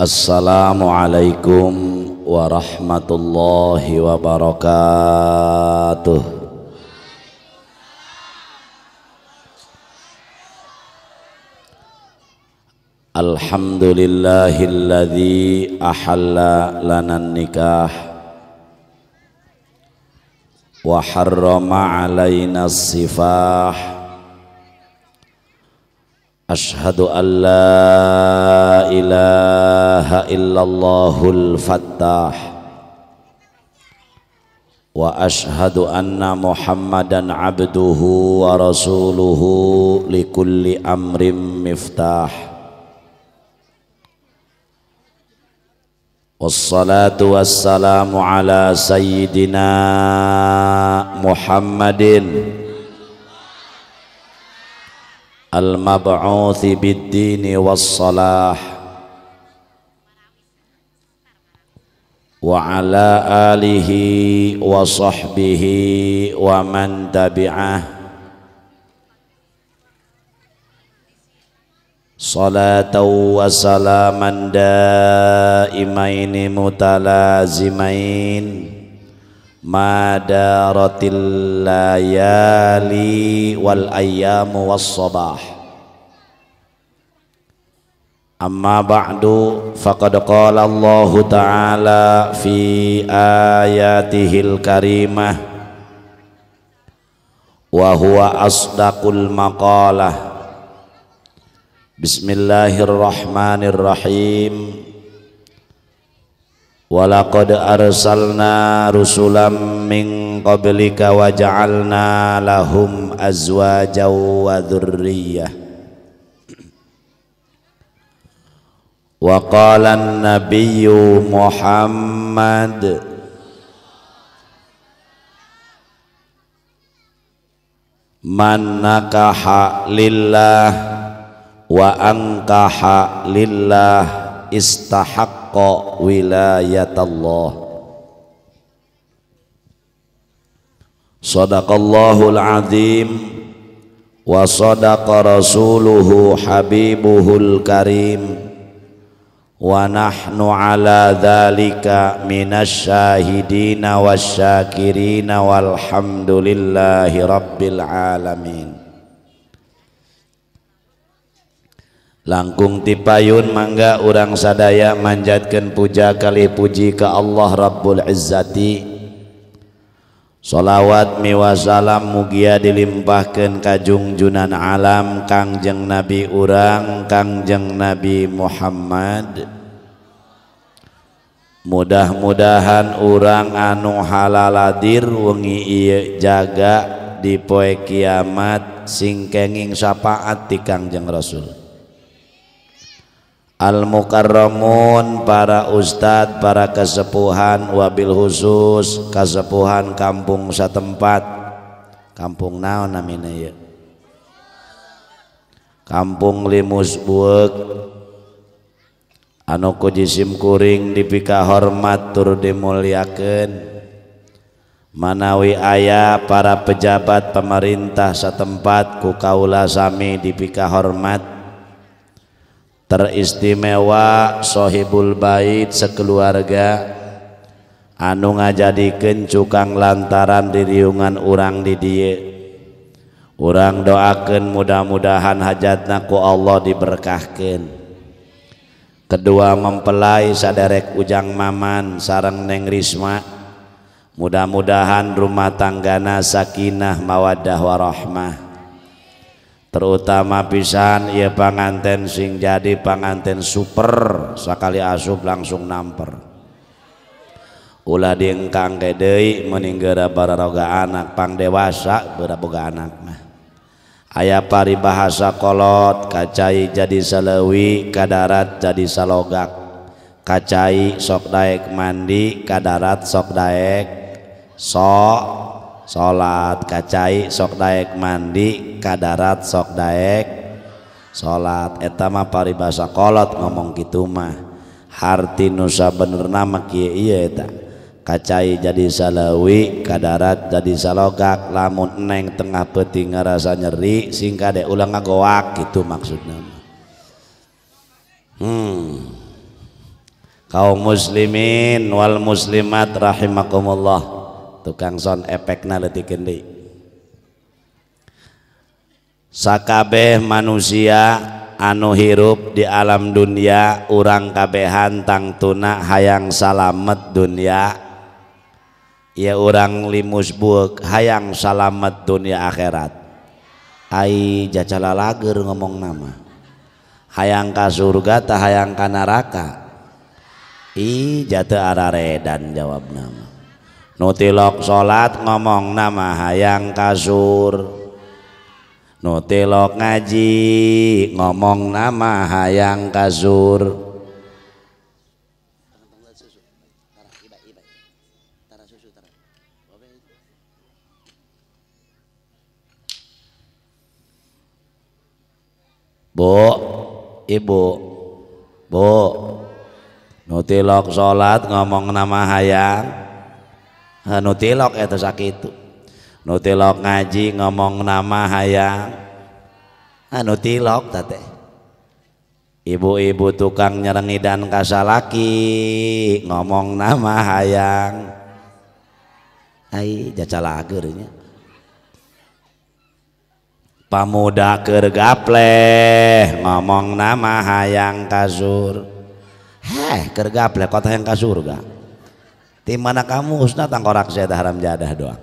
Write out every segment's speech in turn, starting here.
Assalamualaikum warahmatullahi wabarakatuh Alhamdulillahilladzi ahalla lana nikah wa harrama alaina sifah Ashadu an la Wa ashadu anna muhammadan abduhu wa rasuluhu likulli amrim miftah والصلاة والسلام على سيدنا محمدٍ المبعوث بالدين والصلاح وعلى آله وصحبه ومن تبعه صلاة وسلاما دائمين متلازمين madaratil layali wal ayyamu was sabah amma ba'du faqad qala Allah ta'ala fi ayatihil karimah wa huwa asdaqul maqalah Bismillahirrahmanirrahim walaqad arsalna rusulam min qablika wa ja'alna lahum azwajaw wa dhurriyyah wa qala an-nabiyyu Muhammad man nakaha lillah wa ankaha lillah istahaq حق ولاية الله صدق الله العظيم وصدق رسوله حبيبه الكريم ونحن على ذلك من الشاهدين والشاكرين والحمد لله رب العالمين langkung tipayun mangga urang sadaya manjatkan puja kali puji ke Allah Rabul Azzatisholawat mewasalam mugia dilimpahkan kaung Junan alam Kangjeng nabi urang Kangjeng Nabi Muhammad mudah-mudahan urang anu halaladir wengi jaga di poe kiamat singkenging sapfaat tikangjeng Rasulul al mukarramun para ustadz para kesepuhan wabil khusus kesepuhan kampung setempat kampung naon namina ya kampung limus buek anu kujisim kuring dipika hormat tur dimuliakeun manawi ayah para pejabat pemerintah setempat ku kaula sami dipika hormat teristimewa sohibul bait sekeluarga anu ngajadikeun cukang lantaran diriungan orang di dia urang doakan mudah-mudahan hajatna ku Allah diberkahkan kedua mempelai sadarek ujang maman sarang neng risma mudah-mudahan rumah tanggana sakinah mawaddah warahmah terutama pisan ya panganten sing jadi panganten super sekali asup langsung namper ulah diengkang kedei meninggara para roga anak pang dewasa berapa anak mah ayah pari bahasa kolot kacai jadi selewi kadarat jadi salogak kacai sok daek mandi kadarat sok daek sok sholat kacai sok daek mandi kadarat sok daek salat etama paribasa kolot ngomong gitu mah harti nusa bener nama kia iya eta kacai jadi salawi kadarat jadi salogak lamun neng tengah peti ngerasa nyeri singka deh ulang ngagowak gitu maksudnya hmm kaum muslimin wal muslimat rahimakumullah tukang son efekna leutik deui Sakabeh manusia anu hirup di alam dunia urangkabbehan tang tuna hayang salamet dunia ya orang li hayang salamet dunia akhirat Hai jacala la ngomong nama hayang kasurga hayang kanaraka jata arare dan jawab nama nutilok salat ngomong nama hayang kaszur nutilok ngaji ngomong nama hayang kasur Bu, Ibu, Bu, nutilok sholat ngomong nama hayang, nutilok itu sakit nutilok ngaji ngomong nama hayang anu tilok tate ibu-ibu tukang nyerengi dan kasalaki ngomong nama hayang Hai ai lagernya. pamuda kergapleh ngomong nama hayang kasur heh kergapleh kota yang kasur gak di mana kamu Usna tangkorak saya haram jadah doang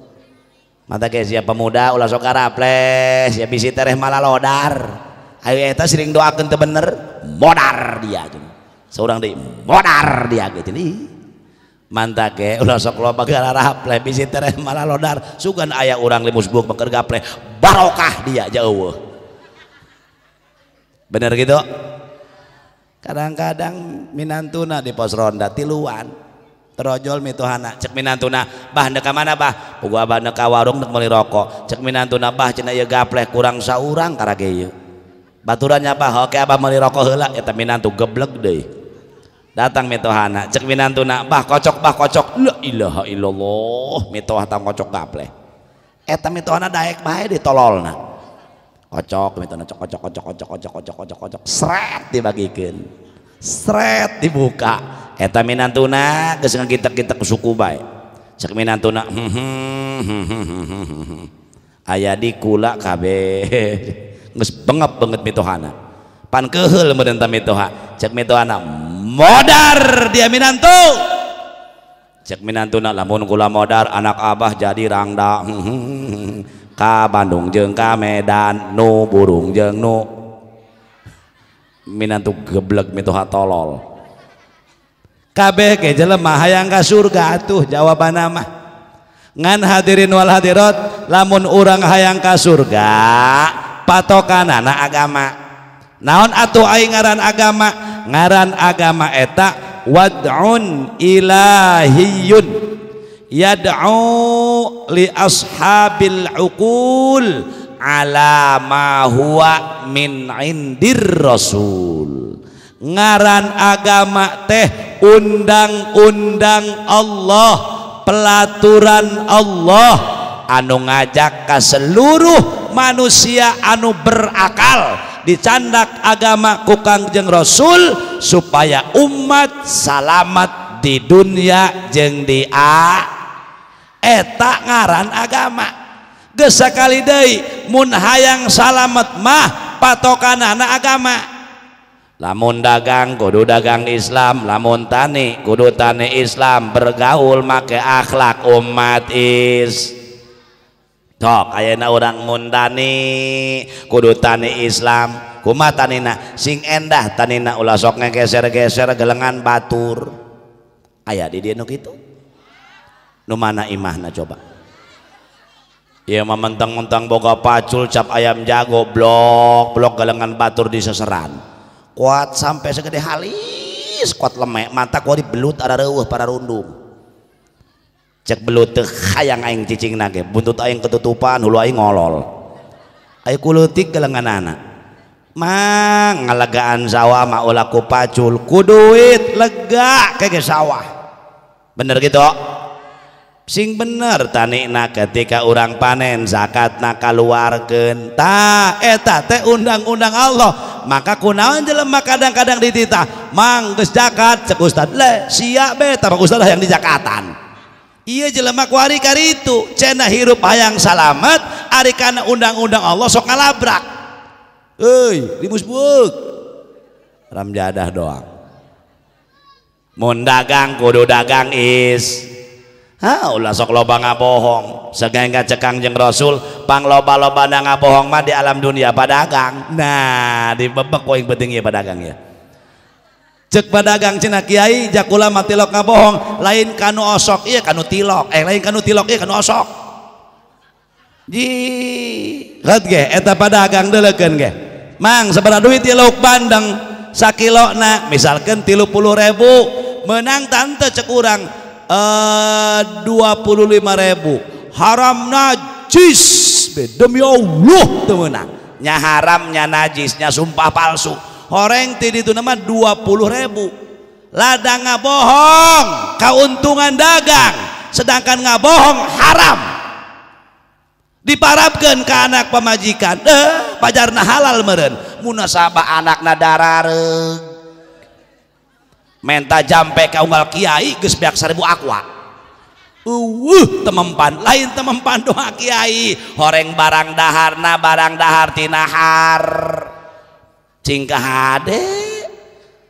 mata ke siapa pemuda ulah sok karaples ya bisi tereh malah lodar ayo eta ya, sering doakan teu bener modar dia gitu. seorang di modar dia gitu nih manta ke ulah sok loba gara raple bisi tereh malah lodar sugan ayah urang limus buk beker gaple barokah dia jauh bener gitu kadang-kadang minantuna di pos ronda tiluan rojol mituhana cek minantuna bah nek ka mana bah puga bah nek warung nek meuli rokok cek minantuna bah cenah ieu gapleh kurang saurang karage ieu baturan bah oke abah meuli rokok heula eta ya, minantu geblek deh, datang mituhana cek minantuna bah kocok bah kocok la ilaha illallah mituh tang kocok gapleh eta eh, mituhana daek bae di tololna kocok mituhana kocok kocok kocok kocok kocok kocok kocok seret dibagikeun Sret dibuka eta minantuna geus ngagitek-gitek suku bae cek minantuna hmm, hmm, hmm, aya di kula kabeh geus bengep banget mitohana pan keheul meureun ta mitoha cek mitohana modar dia minantu cek minantuna lamun kula modar anak abah jadi rangda ka Bandung jeung ka Medan nu burung jeung nu Mintuk gebleg mitha tololkabeh jelemah ayangka surga atuh jawab nama ngan hadirinwal hadirat lamun urang hayangka surga pato kan anak agama naon atuh ay ngaran agama ngaran agama etak wa Iilahiyun dabil alamahua mindir rasul ngaran agama teh undangundang Allah pelaaturan Allah anu ngajak ke seluruh manusia anu berakal dicanda agama kukang je rasul supaya umat salat di dunia je dia etak ngaran agama eh kalimunhaang salamet mah patokan anak-anak agama lamun dagang kudu dagang Islam lamuntani kudu tane Islam bergaul make akhlak umatis tok Aak orang mundani kudu tani Islam ku Tanina sing endah Tanina ulasoknya geser-geser gelenngan Batur ayaah di gitu lu mana Imahna coba ya mentang-mentang boga pacul cap ayam jago blok blok galengan batur di seseran kuat sampai segede halis kuat lemek mata kuat belut ada reuh para rundung cek belut teh hayang aing cicing nage buntut aing ketutupan hulu aing ngolol aing kulutik galengan anak mang ngalegaan sawah ma ulah pacul ku duit lega kege sawah bener gitu sing bener tanikna ketika orang panen zakatna kaluarkeun ta eta eh, teh undang-undang Allah maka kunaon jelema kadang-kadang dititah mang geus zakat cek ustad le siak be tah ustad yang di zakatan iya jelema kuari karitu cenah hirup hayang salamat ari kana undang-undang Allah sok ngalabrak euy dimusbuk ramjadah doang mun dagang kudu dagang is Ah, ulah sok loba ngabohong enggak cekang jeng rasul pang loba loba na ngabohong mah di alam dunia padagang nah di bebek koing penting ya padagang ya cek padagang cina kiai jakula mati tilok ngabohong lain kanu osok iya kanu tilok eh lain kanu tilok iya kanu osok ji kat ge eta padagang delekan ge mang seberapa duit tilok bandeng sakilo nak, misalkan tilu puluh ribu menang tante cekurang uh, ribu haram najis demi Allah temenang nya haramnya najisnya sumpah palsu orang tidak itu nama ribu ladang ngabohong keuntungan dagang sedangkan ngabohong haram diparapkan ke anak pemajikan eh pajarna halal meren munasabah anak nadarareng punya menta jampe kauai ribu a tempan lain tememppan doha kiaai horeng barangdhahar na barangdhahartinahar Ckahhade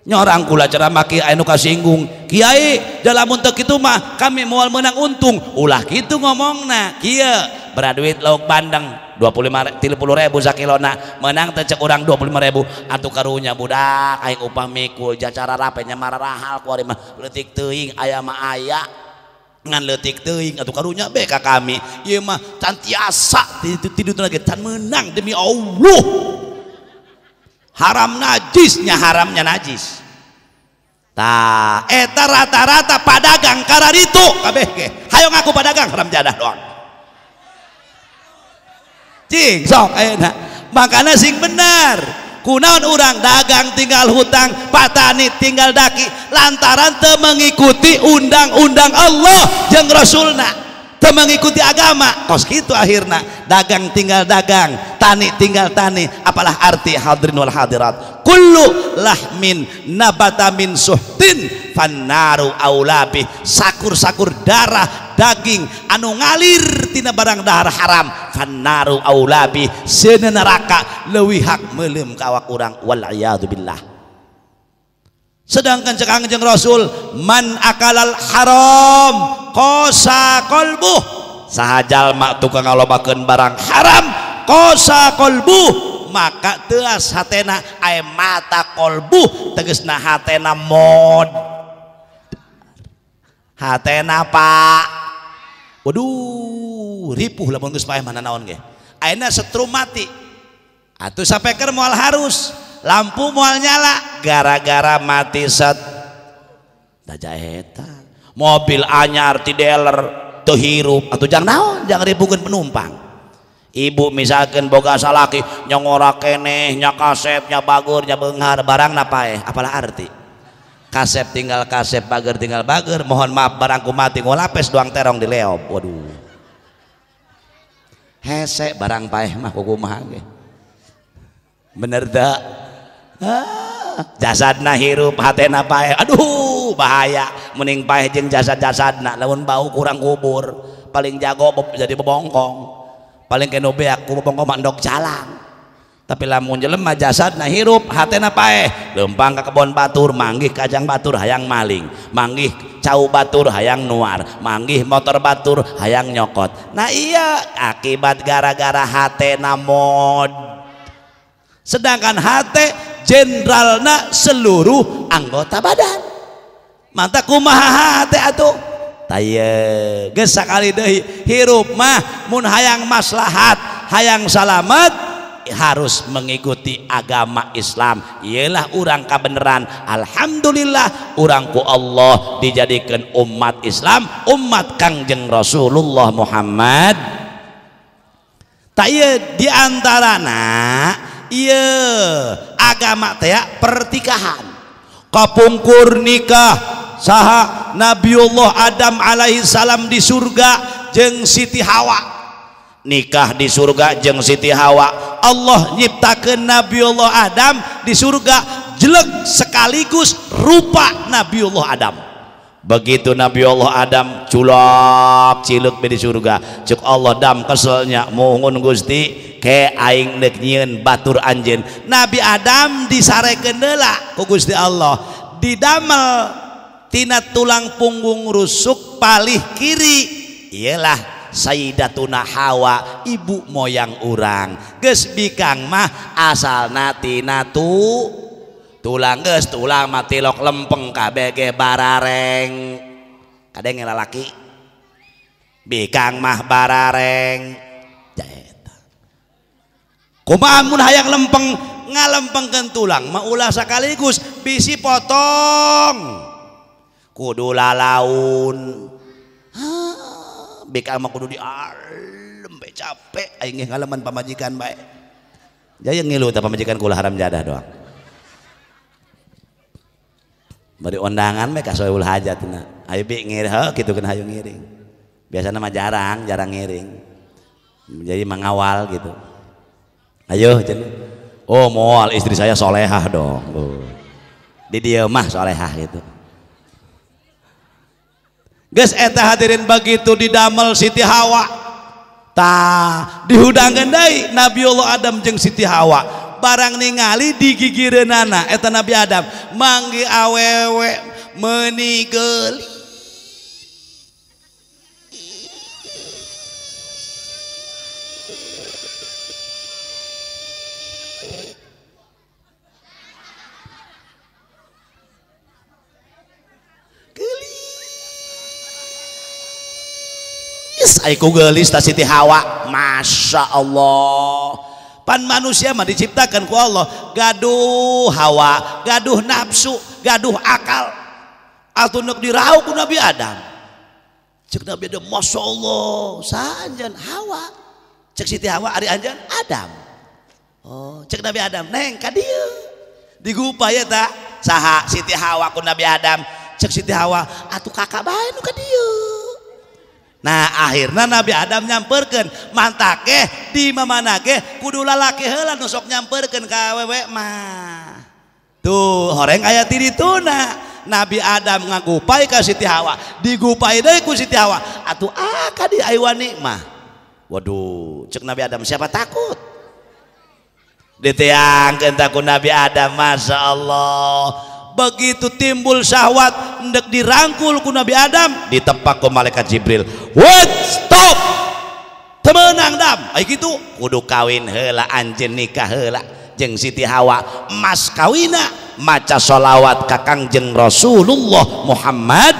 punya oranggula cara makiuka singgung Kiai dalam untuk itu mah kami mual menang untung ulah gitu ngomong na iyabera duit lautuk pandang 250.000 kilona menangecek orang 2.000 atau karunnya budak upah miku jacara rapaiinya ma rahaltiking aya aya tiking atau karunya beK kami cantiasa ti tidur lagi tan menang demi Allah haram najisnya haramnya najis ta eta eh, rata-rata padagang karar itu kabeh hayo ngaku padagang haram jadah doang cing sok enak makanya sing bener kunaon orang dagang tinggal hutang patani tinggal daki lantaran te mengikuti undang-undang Allah jeng Rasulna teu mengikuti agama kos gitu akhirna dagang tinggal dagang tani tinggal tani apalah arti hadirin wal hadirat kullu lahmin nabata min suhtin fannaru aulabi sakur-sakur darah daging anu ngalir tina barang darah haram fannaru aulabi sena neraka leuwih hak meulem ka awak urang wal billah sedangkan cegangjeng rasul man akalal haram kosa qolbuh sajajal tukang nga bakun barang haram kosa qolbuh maka teas hatena mata qolbuh teges na hat hat mana naon matiusakir harus lampu mual nyala gara-gara mati set tajah mobil anyar ti dealer teu hirup atuh jang naon jang penumpang ibu misalkan boga salaki nyongora kene nya kasep nya bagur nya benghar barang napae eh? apalah arti kasep tinggal kasep bager tinggal bager mohon maaf barangku mati ngolapes doang terong di leop waduh hese barang paeh mah kukumah bener tak jasadna hirup hatena pae aduh bahaya mending pae jeung jasad-jasadna lamun bau kurang kubur paling jago jadi bebongkong paling kena beak ku bebongkong mandok calang tapi lamun jelema jasadna hirup hatena pae lempang ke kebon batur manggih kajang batur hayang maling manggih cau batur hayang nuar manggih motor batur hayang nyokot nah iya akibat gara-gara hatena mod sedangkan hate Jenderalna seluruh anggota badan mataku mauhkalihi hirupmahang maslahat hayang salamet harus mengikuti agama Islam ialah ungka beneran Alhamdulillah urangku Allah dijadikan umat Islam umat Kajeng Rasulullah Muhammad tay diantaraana iya agama teh pertikahan kapungkur nikah saha Nabiullah Adam alaihi salam di surga jeng Siti Hawa nikah di surga jeng Siti Hawa Allah nyiptakan Nabiullah Adam di surga jelek sekaligus rupa Nabiullah Adam begitu Nabi Allah Adam culap ciluk di surga cuk Allah dam keselnya mungun gusti ke aing neknyen batur anjen Nabi Adam disareken dela ku gusti Allah didamel tina tulang punggung rusuk palih kiri ialah Sayyidatuna Hawa ibu moyang urang gesbikang mah asal nati natu tulang geus tulang mati lok lempeng kbg barareng kadang ngelalaki, bikang mah barareng jaeta mun hayang lempeng ngalempengkeun tulang maulah ulah sekaligus bisi potong kudu lalaun ah, bikang mah kudu di alem capek ingin ngalaman pamajikan baik, jadi ngilu tak pamajikan kula haram jadah doang bari undangan mereka ka soeul hajatna ayo bi ngireh gitu kan hayu ngiring biasanya mah jarang jarang ngiring jadi mengawal gitu ayo jadi oh moal istri saya solehah dong oh. di dia mah solehah gitu guys eta hadirin begitu damel Siti Hawa ta dihudangkan dai Nabi Allah Adam jeng Siti Hawa barang ningali digigireunana eta Nabi Adam manggi awewe menigeli gelis Aiku gelis ta Siti Hawa Masya Allah pan manusia mah diciptakan ku Allah gaduh hawa gaduh nafsu gaduh akal atunuk dirau ku Nabi Adam cek Nabi Adam Masya Allah sanjan hawa cek Siti Hawa ari anjan Adam oh cek Nabi Adam neng kadieu digupa ya tak saha Siti Hawa ku Nabi Adam cek Siti Hawa atuh kakak bae nu kadieu Nah akhirnya Nabi Adam nyamperkan mantake di mana ke kudu laki hela nusok nyamperkan ke awewek mah tuh orang ayat tiri tuna Nabi Adam ngagupai ke Siti Hawa digupai dari ku Siti Hawa atau aka ah, di aiwani mah waduh cek Nabi Adam siapa takut ditiangkan takut Nabi Adam Masya Allah begitu timbul syahwat hendak dirangkul ku Nabi Adam ditepak ku malaikat Jibril what stop temenang dam ayo gitu kudu kawin hela anjen nikah hela jeng Siti Hawa mas kawina maca solawat kakang jeng Rasulullah Muhammad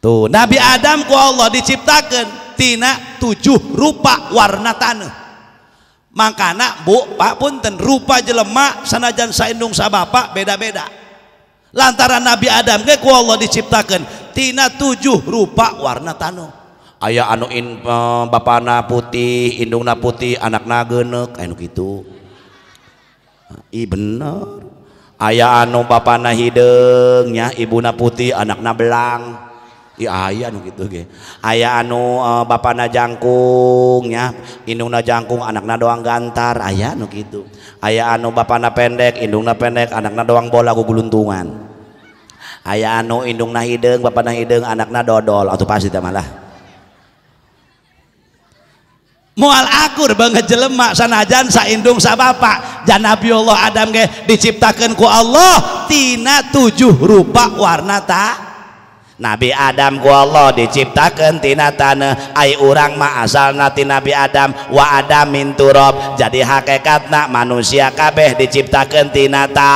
tuh Nabi Adam ku Allah diciptakan tina tujuh rupa warna tanah makana Bu Pak punten rupa jelemak sanajan saindung sabapa beda-beda lantaran Nabi Adam ge ku Allah diciptakan tina tujuh rupa warna tanum ayah anu in eh, bapana putih indungna putih anakna geuneuk anu kitu i bener ayah anu bapana hidungnya ibuna putih anakna belang ayah iya nu gitu Ayah anu uh, eh, ba na jangkungnya Indung na jangkung anakna doang gantar ayah nu gitu ayah anu bapak na pendek Indung na pendek anakna doang bola guguluntungan ayah anu Indung na hideng, bapak na hidung anaknya dodol atau pasti malah mual akur banget jelemak sanajan saindung sa bapak dan Nabi Allah Adam ge diciptakan ku Allah tina tujuh rupa warna tak Nabi Adam Guoh diciptakantina tane ay urang ma asal nati Nabi Adam waada mintu rob jadi hakekatnak manusia kabeh diciptakantinanata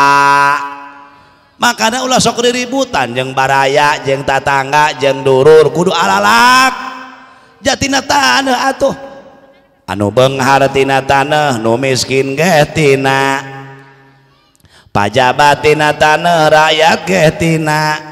makanan ula so ributan jeng barayak jeng tatangga jengdurur kudu alalak ja atuh anu Bengtina tanah numiskin getina pajabattina tane raya gettina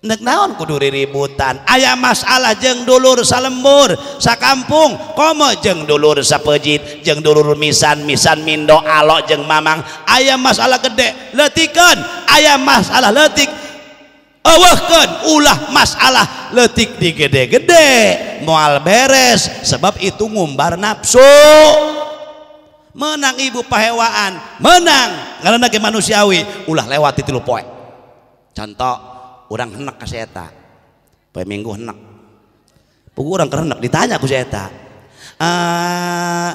naon ributan aya masalah jengdulur salembur sak kampung komo jeng duluur sappejit jeng duluur misanmisan mindong alok jeng Mamang ayam masalah gede letikan ayam masalahtik ulah masalah let di gede gede mual beres sebab itu ngumbar nafsu menang ibu pahewaan menang karena lagi manusiawi ulah lewat itu lupo contoh orang henek ke seta pada minggu henek Pukul orang kerenek ditanya ku seta eh,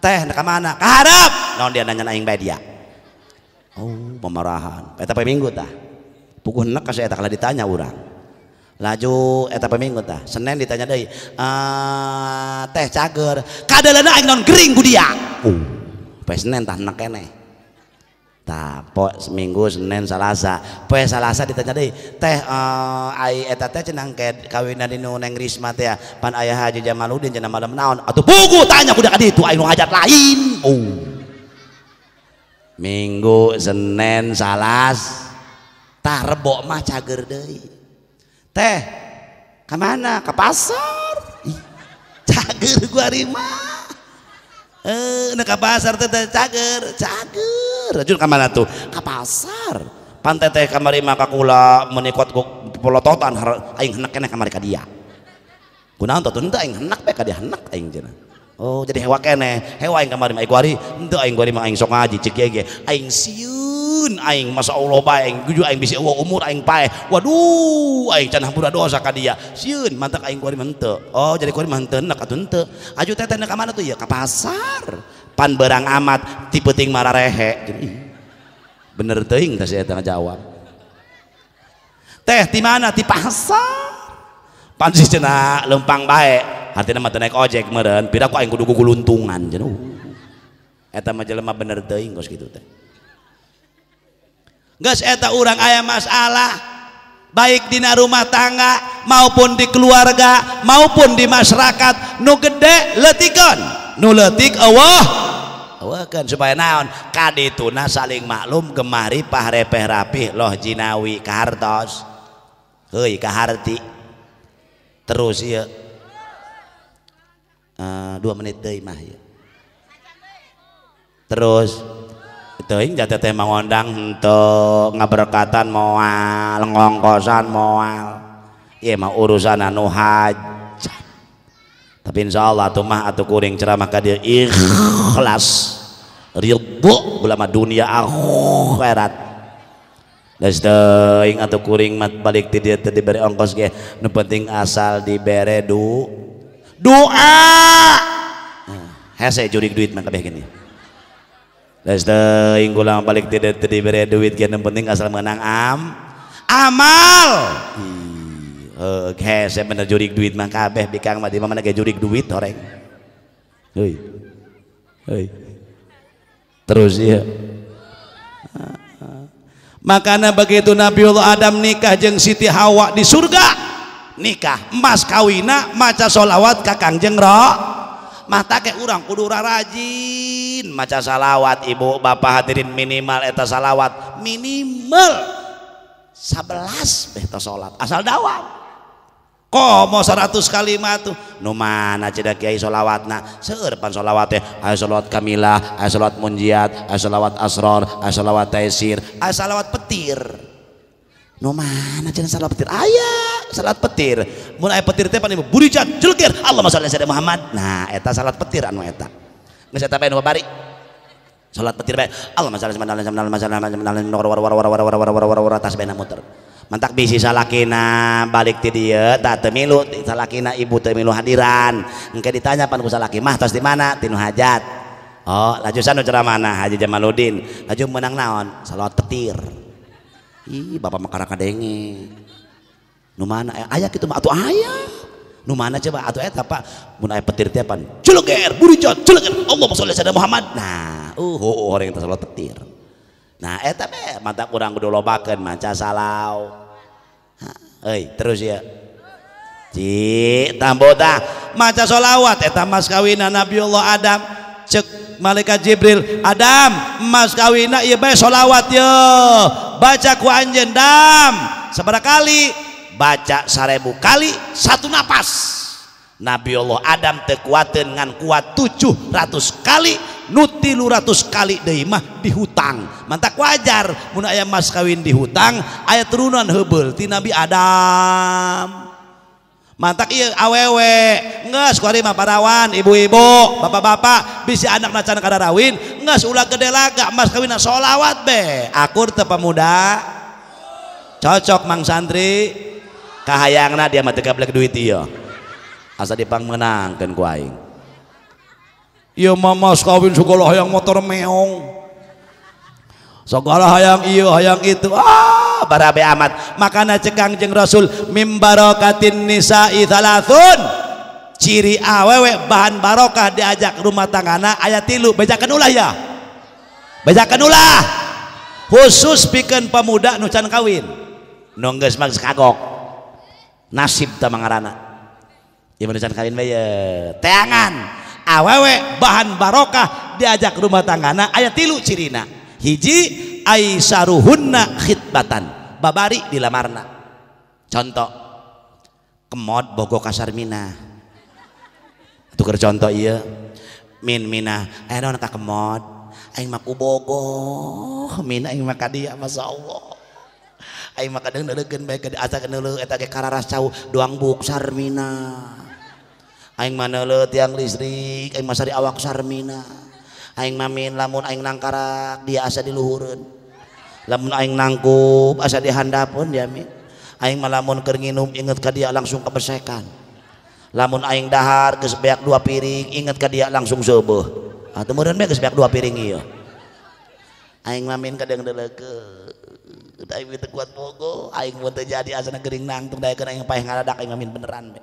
teh ke mana ke harap dia nanya yang bae dia oh pemarahan eta pada minggu tak. Pukul henek ke seta kalau ditanya orang laju eta pada minggu tak. Senin ditanya dari. Eh, teh cager kadalana aing non kering ku dia oh poe senin tah henek keneh Nah, po seminggu Senin Salasa. Poe selasa ditanya deh "Teh uh, ai eta teh cenang ke kawinan dinu neng Risma teh ya. pan ayah Haji Jamaluddin cenah malam naon?" Atuh buku tanya budak itu ai nu lain. Oh. Minggu Senin Salas tah rebo mah cager deui. Teh, ka mana? Ka pasar. Ih, cager gua rimah eh ke pasar teh teh cager cager rajul ka mana tuh ka pasar pantai teh kamari maka kula menikot ku pelototan aing henek keneh kamari ka dia kunaon tuh teu aing henek bae ka dia henek aing cenah oh jadi hewa keneh hewa aing kamari mah aing kuari henteu aing kuari mah aing sok ngaji ceuk ge aing sieu Ken aing masa Allah aing guju aing bisa Allah umur aing pae waduh aing can hampura dosa ka dia sieun mantak aing kuari mente oh jadi kuari manten nak atuh henteu aju teh ka mana tuh ya ka pasar pan berang amat ti penting mararehe jadi bener teuing teh saya tanya jawab teh di mana di pasar pan sih cenah lempang bae hartina mah naik ojek meureun pira ku aing kudu guguluntungan jeung eta mah jelema bener teuing geus kitu teh Gas eta orang ayah masalah baik dina rumah tangga maupun di keluarga maupun di masyarakat nu gede letikon nu letik Allah kan supaya naon kadituna saling maklum gemari pahrepeh rapih loh jinawi kahartos hei kaharti terus ya, uh, dua menit deh mah ya terus teuing jadi teh mangondang henteu ngaberkatan moal ngongkosan moal ieu mah urusan anu hajat tapi insyaallah tuh mah atuh kuring ceramah ka dieu ikhlas ridho ulama dunia akhirat geus teuing atuh kuring mat balik ti dieu teh dibere ongkos ge nu penting asal dibere du doa hese jurik duit mah kabeh Lestenggulang balik tidak diberi duit kian yang penting asal menang am amal. Oke, eh, saya bener jurik duit mah kabeh di kang mana kayak jurik duit orang. Hei. Hei. Terus ya. Makanya begitu Nabi Allah Adam nikah jeng Siti Hawa di surga nikah emas kawina maca solawat kakang jeng roh punya urang Qura rajin maca salalawat ibu ba hadirin minimal eta salalawat minimal 11 beta salat asal dawa 100 kali5ai salalawat serpan shalawat salalawt kami salat munjiat salalawat asro salalawatisir salalawat petir No mana jangan salat petir. Ayah, salat petir. mulai petir petir teh panik burijak jelkir. Allah Allah ala Muhammad. Nah, eta salat petir anu eta. Nggak saya bae bari. Salat petir bae. Allah masya Allah masya Allah masya Allah masya Allah masya Mantak bisi salakina balik ti dia tak temilu salakina ibu temilu hadiran. Engke ditanya pan salaki mah tos di mana? Tinu hajat. Oh, lajusan nu mana Haji jamaludin Laju menang naon? Salat petir ih bapak makara kadenge nu mana eh, ayah gitu mah atuh ayah nu mana coba atuh eta pak mun aya petir teh pan celeger burijot celeger Allah sholli sada Muhammad nah uh oh, orang yang tersalat petir nah eta mah mata kurang kudu lobakeun maca salau hei terus ya Ci tambota maca solawat eta mas kawinan Allah Adam cek Malaiika Jibril Adam Maskawinsholawat yo baca ku anjendamm sebera kali baca sarebu kali satu nafas Nabi Allah Adamku dengan kuat700 kali nutin nur ratus kali Daimah di hutang mantap wajar pun aya Maskawin di hutang ayat Runan hebbleti Nabi Adam mantak iya awewe nges kuari mah parawan ibu-ibu bapak-bapak bisa anak nacan kadarawin nges ulah gede laga mas kawinan solawat be akur te pemuda cocok mang santri kahayangna dia mah tegap duit iya asa dipang menang ken aing iya mama kawin sekolah yang motor meong segala hayang iya hayang itu ah barabe amat makana cekang jeng rasul mimbarokatin nisa'i thalathun ciri awewe bahan barokah diajak rumah tanggana ayat tilu bejakan ulah ya bejakan ulah khusus bikin pemuda nucan kawin nongges mas kagok nasib tamangarana Ibu nucan kawin baye teangan awewe bahan barokah diajak rumah tanggana ayat tilu cirina hiji aisaruhunna khidbatan babari dilamarna contoh kemod bogo kasar mina tuker contoh iya min mina ayo non kemod aing maku ubogo mina aing mak dia masya Allah aing mak kadang neleukeun baik ka asa neuleuh eta ge kararas cau doang buk sarmina aing mana neuleuh tiang listrik aing masari awak sarmina aing mamin lamun aing nangkarak dia asa luhurun lamun aing nangkup asa dihandapun diamin aing malamun keur nginum inget ka dia langsung kebesekan lamun aing dahar geus beak dua piring inget ka dia langsung subuh atau ah, meureun bae geus beak dua piring ieu aing mamin kadang deleke ibu teu kuat bogo aing mun teu jadi asana gering nangtung daekeun aing paeh ngaradak aing mamin beneran bae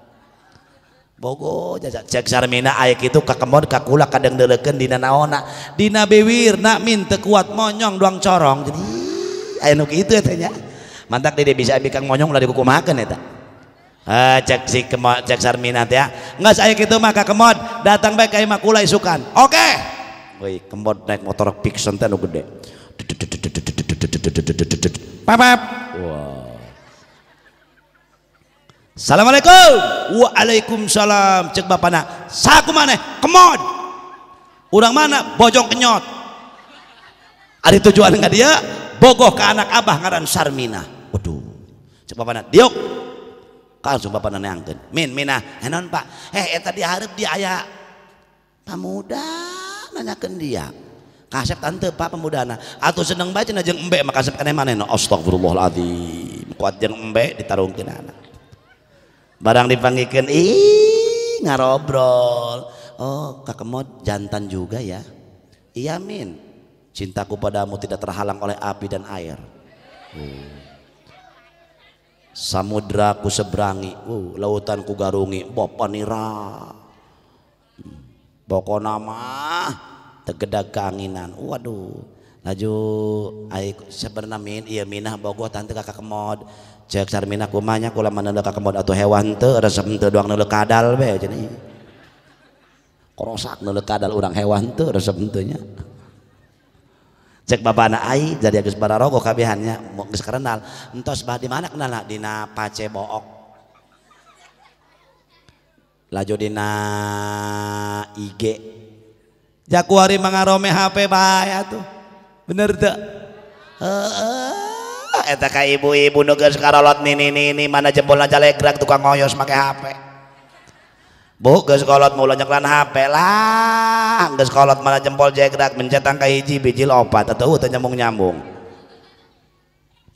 Bogo jaja cek Sarmina aya itu kakemon kakula kadang deleken dina naona dina bewir nak min teu kuat monyong doang corong jadi aya itu kitu eta nya mantak dia bisa abi kang monyong ulah buku makan Uh, cek si kemo, cek Sarmina ya. nggak saya gitu mah kemod datang baik kayak makula isukan. Oke. Okay. Woi, kemod naik motor Pixon teh gede. Papap. Wah. Wow. Assalamualaikum. Waalaikumsalam. Cek bapak nak. Saku mana? Kemod. Urang mana? Bojong kenyot. Ada tujuan enggak dia? Bogoh ke anak abah ngaran Sarmina. Waduh. Cek bapak nak. Diok. Langsung bapak nak neangkan. Min, mina. Enon eh, pak. Eh, eh, tadi harap dia ayah pemuda nanyakan dia. Kasep tante pak pemuda anak. Atau seneng baca najeng embe makasep kene mana? Astagfirullahaladzim. Kuat jeng embe ditarungkin anak barang dipanggilkan ih ngarobrol oh kak kakemot jantan juga ya iya min cintaku padamu tidak terhalang oleh api dan air oh. uh. samudra ku seberangi uh, lautan ku garungi bopanira hmm. boko nama tergedak keanginan waduh laju min, iya Minah bogoh tante kakak kemod cek sarmina kumanya kula mananda kakak kemod atau hewan teu resep teu doang neuleuh kadal bae cenah korosak neuleuh kadal urang hewan teu resep teu cek bapak anak ai jadi geus bararogo kabehannya geus kenal entos bah di mana kenal dina pace book laju dina IG Jakuari mangarome HP bae atuh bener tak ah, ah. eta ka ibu-ibu nugas geus karolot nini nini mana jalek gerak tukang ngoyos make HP Bu geus kolot mulu nyeklan HP lah geus kolot mana jempol jegrak mencetang ka hiji biji lopat atuh teu nyambung-nyambung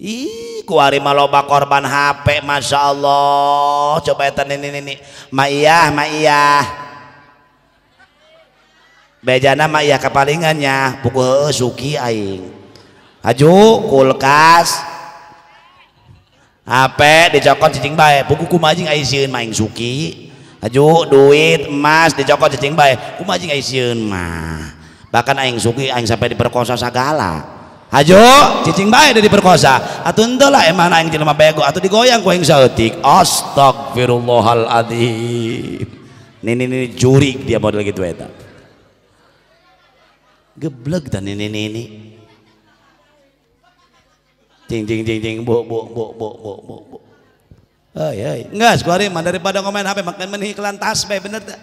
Ih, kuari maloba korban HP, masya Allah. Coba eta nini nini, ma iya. iya bejana mah ya kepalingannya buku suki aing aju kulkas HP dicokot cicing bae buku kumajing aing sieun maing suki aju duit emas dicokot cicing bae kumajing aing sieun mah bahkan aing suki aing sampai diperkosa segala Ajo cicing bae dari perkosa, atuh entahlah emang aing jelema bego atuh digoyang ku aing saeutik astagfirullahaladzim nini nini jurik dia model gitu eta gebleg dan ini ini ini jing jing jing jing bo bo bo bo bo bo bo ay ay enggak sekuari mah daripada komen HP makan meni iklan tasbih bener tak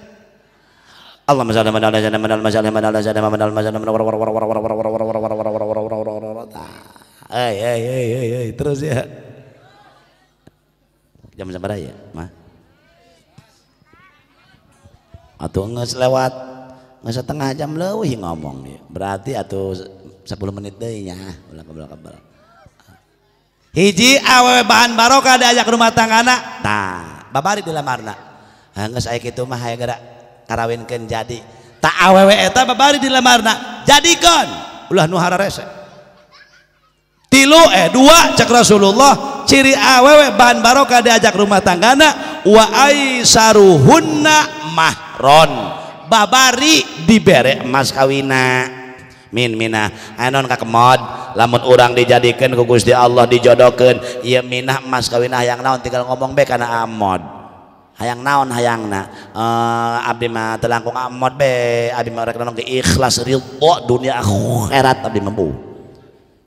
Allah masalah mana ada jana mana masalah mana ada jana mana masalah mana war war war war war war war war war war war war war war war ay ay ay ay ay terus ya jam seberapa ya mah atau nggak selewat nggak setengah jam lebih ngomong nih, Berarti atau 10 menit deh ya Ulah kabel-kabel. Hiji awewe bahan barokah diajak rumah tangga anak, nah babari di lamarna. nggak saya gitu mah gerak gara karawinkan jadi. Tak awewe eta babari di lamarna. jadikan Ulah nuhara rese Tilu eh dua cek Rasulullah ciri awewe bahan barokah diajak rumah tangga anak, wa aisaruhunna mahron babari diberek emas kawina min mina anon mod, lamun orang dijadikan ku Gusti Allah dijodohkan ya minah emas kawina hayang naon tinggal ngomong be karena amod hayang naon hayang na uh, eh, abdi mah telangkung amod be abdi mah rek ke ikhlas ridho dunia akhirat abdi mampu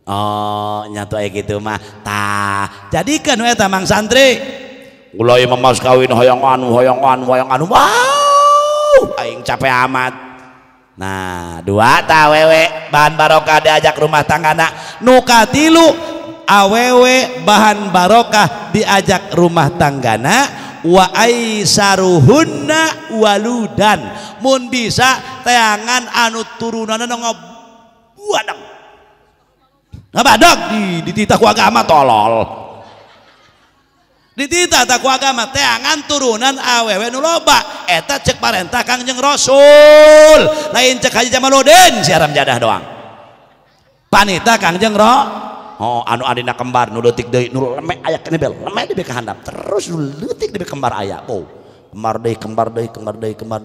Oh nyatu kayak gitu mah tah jadikan we mang santri mulai memas kawin hoyong anu hoyong anu hoyong anu wah Aduh, aing capek amat. Nah, dua ta awewe bahan barokah diajak rumah tanggana. Nuka tilu awewe bahan barokah diajak rumah tangga nak wa aisaruhunna waludan mun bisa teangan anu turunanna ngabuadang ngabadak di di ku agama tolol ku agama teangan turunan awe wenu lobak eta cek barenta kang jengrosul lain ceram jadah doang wanita Ka jengro oh, anu kembartik terus kembar ayakem oh. kembarmar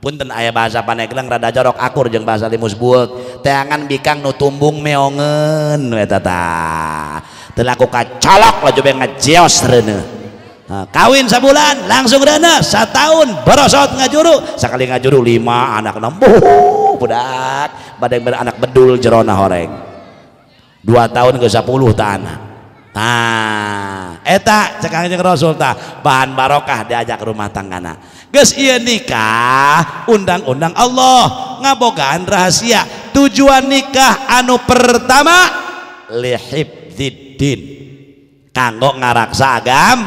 punten ayah bahasa panegelang rada jorok akur jeng bahasa limus buat teangan bikang nu tumbung meongen tata ta aku kacolok lo coba ngejeos rene kawin sebulan langsung rene tahun berosot ngajuru sekali ngajuru lima anak enam buh budak badai beranak bedul jerona horeng dua tahun ke sepuluh tanah Nah, eta cekang jeng Rasul ta bahan barokah diajak rumah tanggana Ges iya nikah undang-undang Allah ngabogaan rahasia tujuan nikah anu pertama lihibdiddin kanggo ngaraksa agam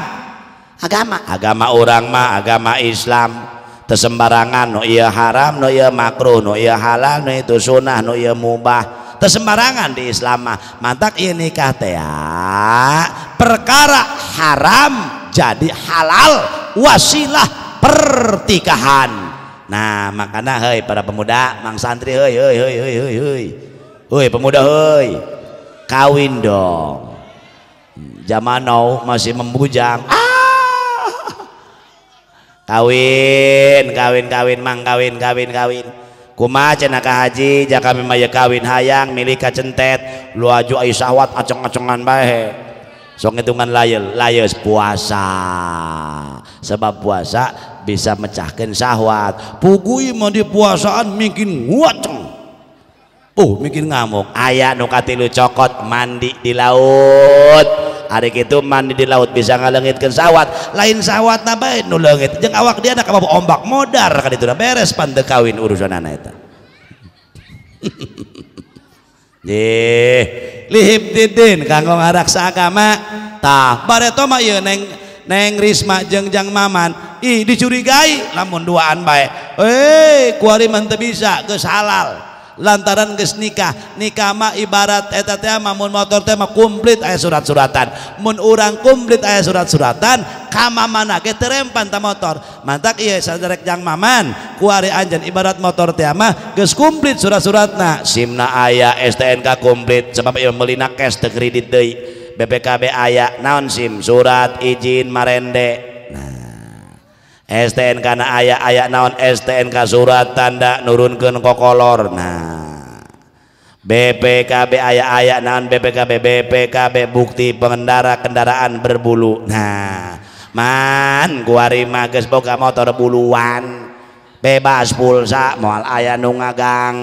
agama agama orang mah agama Islam tersembarangan no iya haram no iya makruh no iya halal no itu sunnah no iya mubah tersembarangan di Islam mah mantak iya nikah teh ya perkara haram jadi halal wasilah pertikahan nah makanya hei para pemuda mang santri hei hei hei hei hei hei hei pemuda hei kawin dong zaman now masih membujang ah! kawin kawin kawin mang kawin kawin kawin kuma cenaka haji jaka memaya kawin hayang milik kacentet lu aju ayu sawat acong-acongan bae so ngitungan layel layel puasa sebab puasa bisa mecahkan syahwat pugui mau di puasaan mungkin nguaceng oh mungkin ngamuk ayah nukati lu cokot mandi di laut hari itu mandi di laut bisa ngalengitkan sawat lain sawat nabain nulengit. jeng awak dia nak apa ombak modar kan itu beres kawin urusan anak itu Jih, lihip didin kanggo ngaraksa agama tah bareto toma neng neng Risma jeng Jang Maman ih dicurigai lamun duaan baik eh kuari mantep bisa ke lantaran ges nikah nikah mah ibarat etatnya teh mamun motor tema kumplit komplit surat-suratan mun urang komplit aya surat-suratan kama mana ge terempan ta motor mantak iya saderek jang maman kuari anjen ibarat motor tema mah geus komplit surat-suratna simna ayah STNK komplit sebab ieu meulina cash kredit day BPKB aya non sim surat izin marende nah STNK ayat-ayat aya naon STNK surat tanda nurunkan kokolor nah BPKB ayat-ayat naon BPKB BPKB bukti pengendara kendaraan berbulu nah man kuari mages boga motor buluan bebas pulsa mual ayah nungagang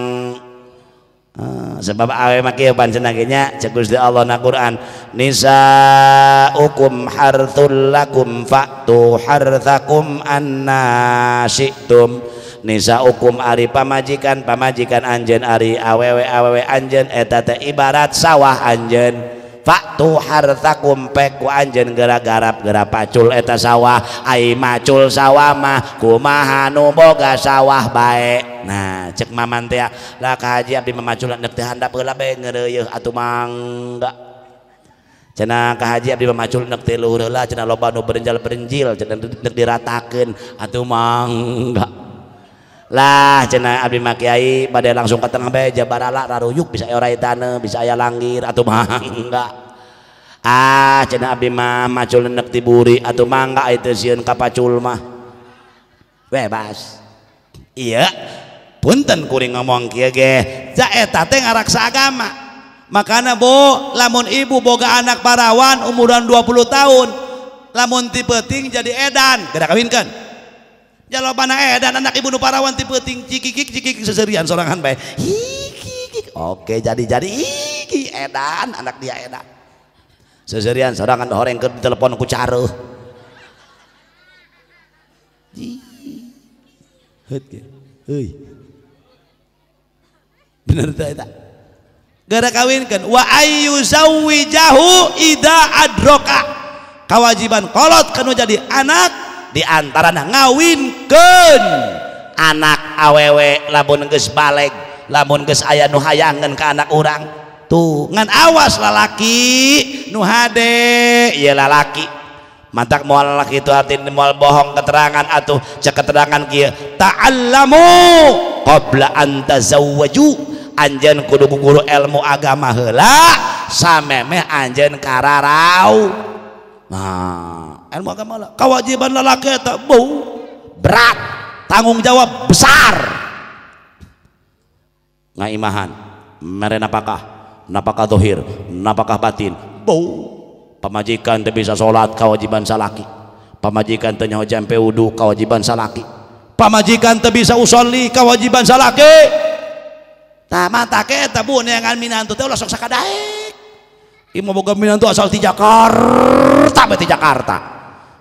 Ah, sebab awe maki panjenaginya, nya Allah na Quran nisa ukum hartulakum lakum hartakum harthakum anna nisa ukum ari pamajikan pamajikan anjen ari awewe awewe anjen etate ibarat sawah anjen Faktu hartakum pek ku anjen gara-garap gara pacul eta sawah ai macul sawah mah kumaha nu boga sawah bae nah cek maman teh ya, lah ka haji abdi mamacul nek teh handap heula bae ngeureuh atuh mangga cenah ka haji abdi mamacul nek teh luhur heula cenah loba nu berenjal-berenjil cenah nek diratakeun atuh mangga lah cena abdi mah kiai bade langsung ke tengah bae jabarala raruyuk bisa ora tanah bisa aya langir atau mah enggak ah cena abdi mah macul nenek tiburi atau mah enggak itu sieun kapacul mah bebas iya punten kuring ngomong kieu ge ja eta teh ngaraksa agama makana bo lamun ibu boga anak parawan umuran 20 tahun lamun ti penting jadi edan gerak kawinkan eh dan anak ibu nuparawan tipe ting cikik cikik seserian sorangan baik, hikik. oke jadi jadi iki edan anak dia edan seserian sorangan orang horeng ke telepon ku caruh hei bener tak tak gara kawinkan wa ayu zawijahu ida adroka kewajiban kolot kanu jadi anak diantara nah ngawinken anak awewek labuungges balik lamunges aya nu hayangan ke anak orangtungan awas lalaki nuhade ia lalaki mata mualaki itu hati ini mual bohong keterangan atau ceketterangan kia taalmublaju An kuduguru elmu agama hela sameme Anjenkara raw ma ilmu agama lah kewajiban lelaki ya tak bau berat tanggung jawab besar ngaimahan mere apakah napakah dohir napakah batin bau pemajikan tak bisa solat, kewajiban salaki pemajikan ternyata jam jampe wudu kewajiban salaki pemajikan tak bisa usolli kewajiban salaki tak mata ke tak bu neangan minantu langsung ulah sok sakadaek ieu boga tu asal di Jakarta bae Jakarta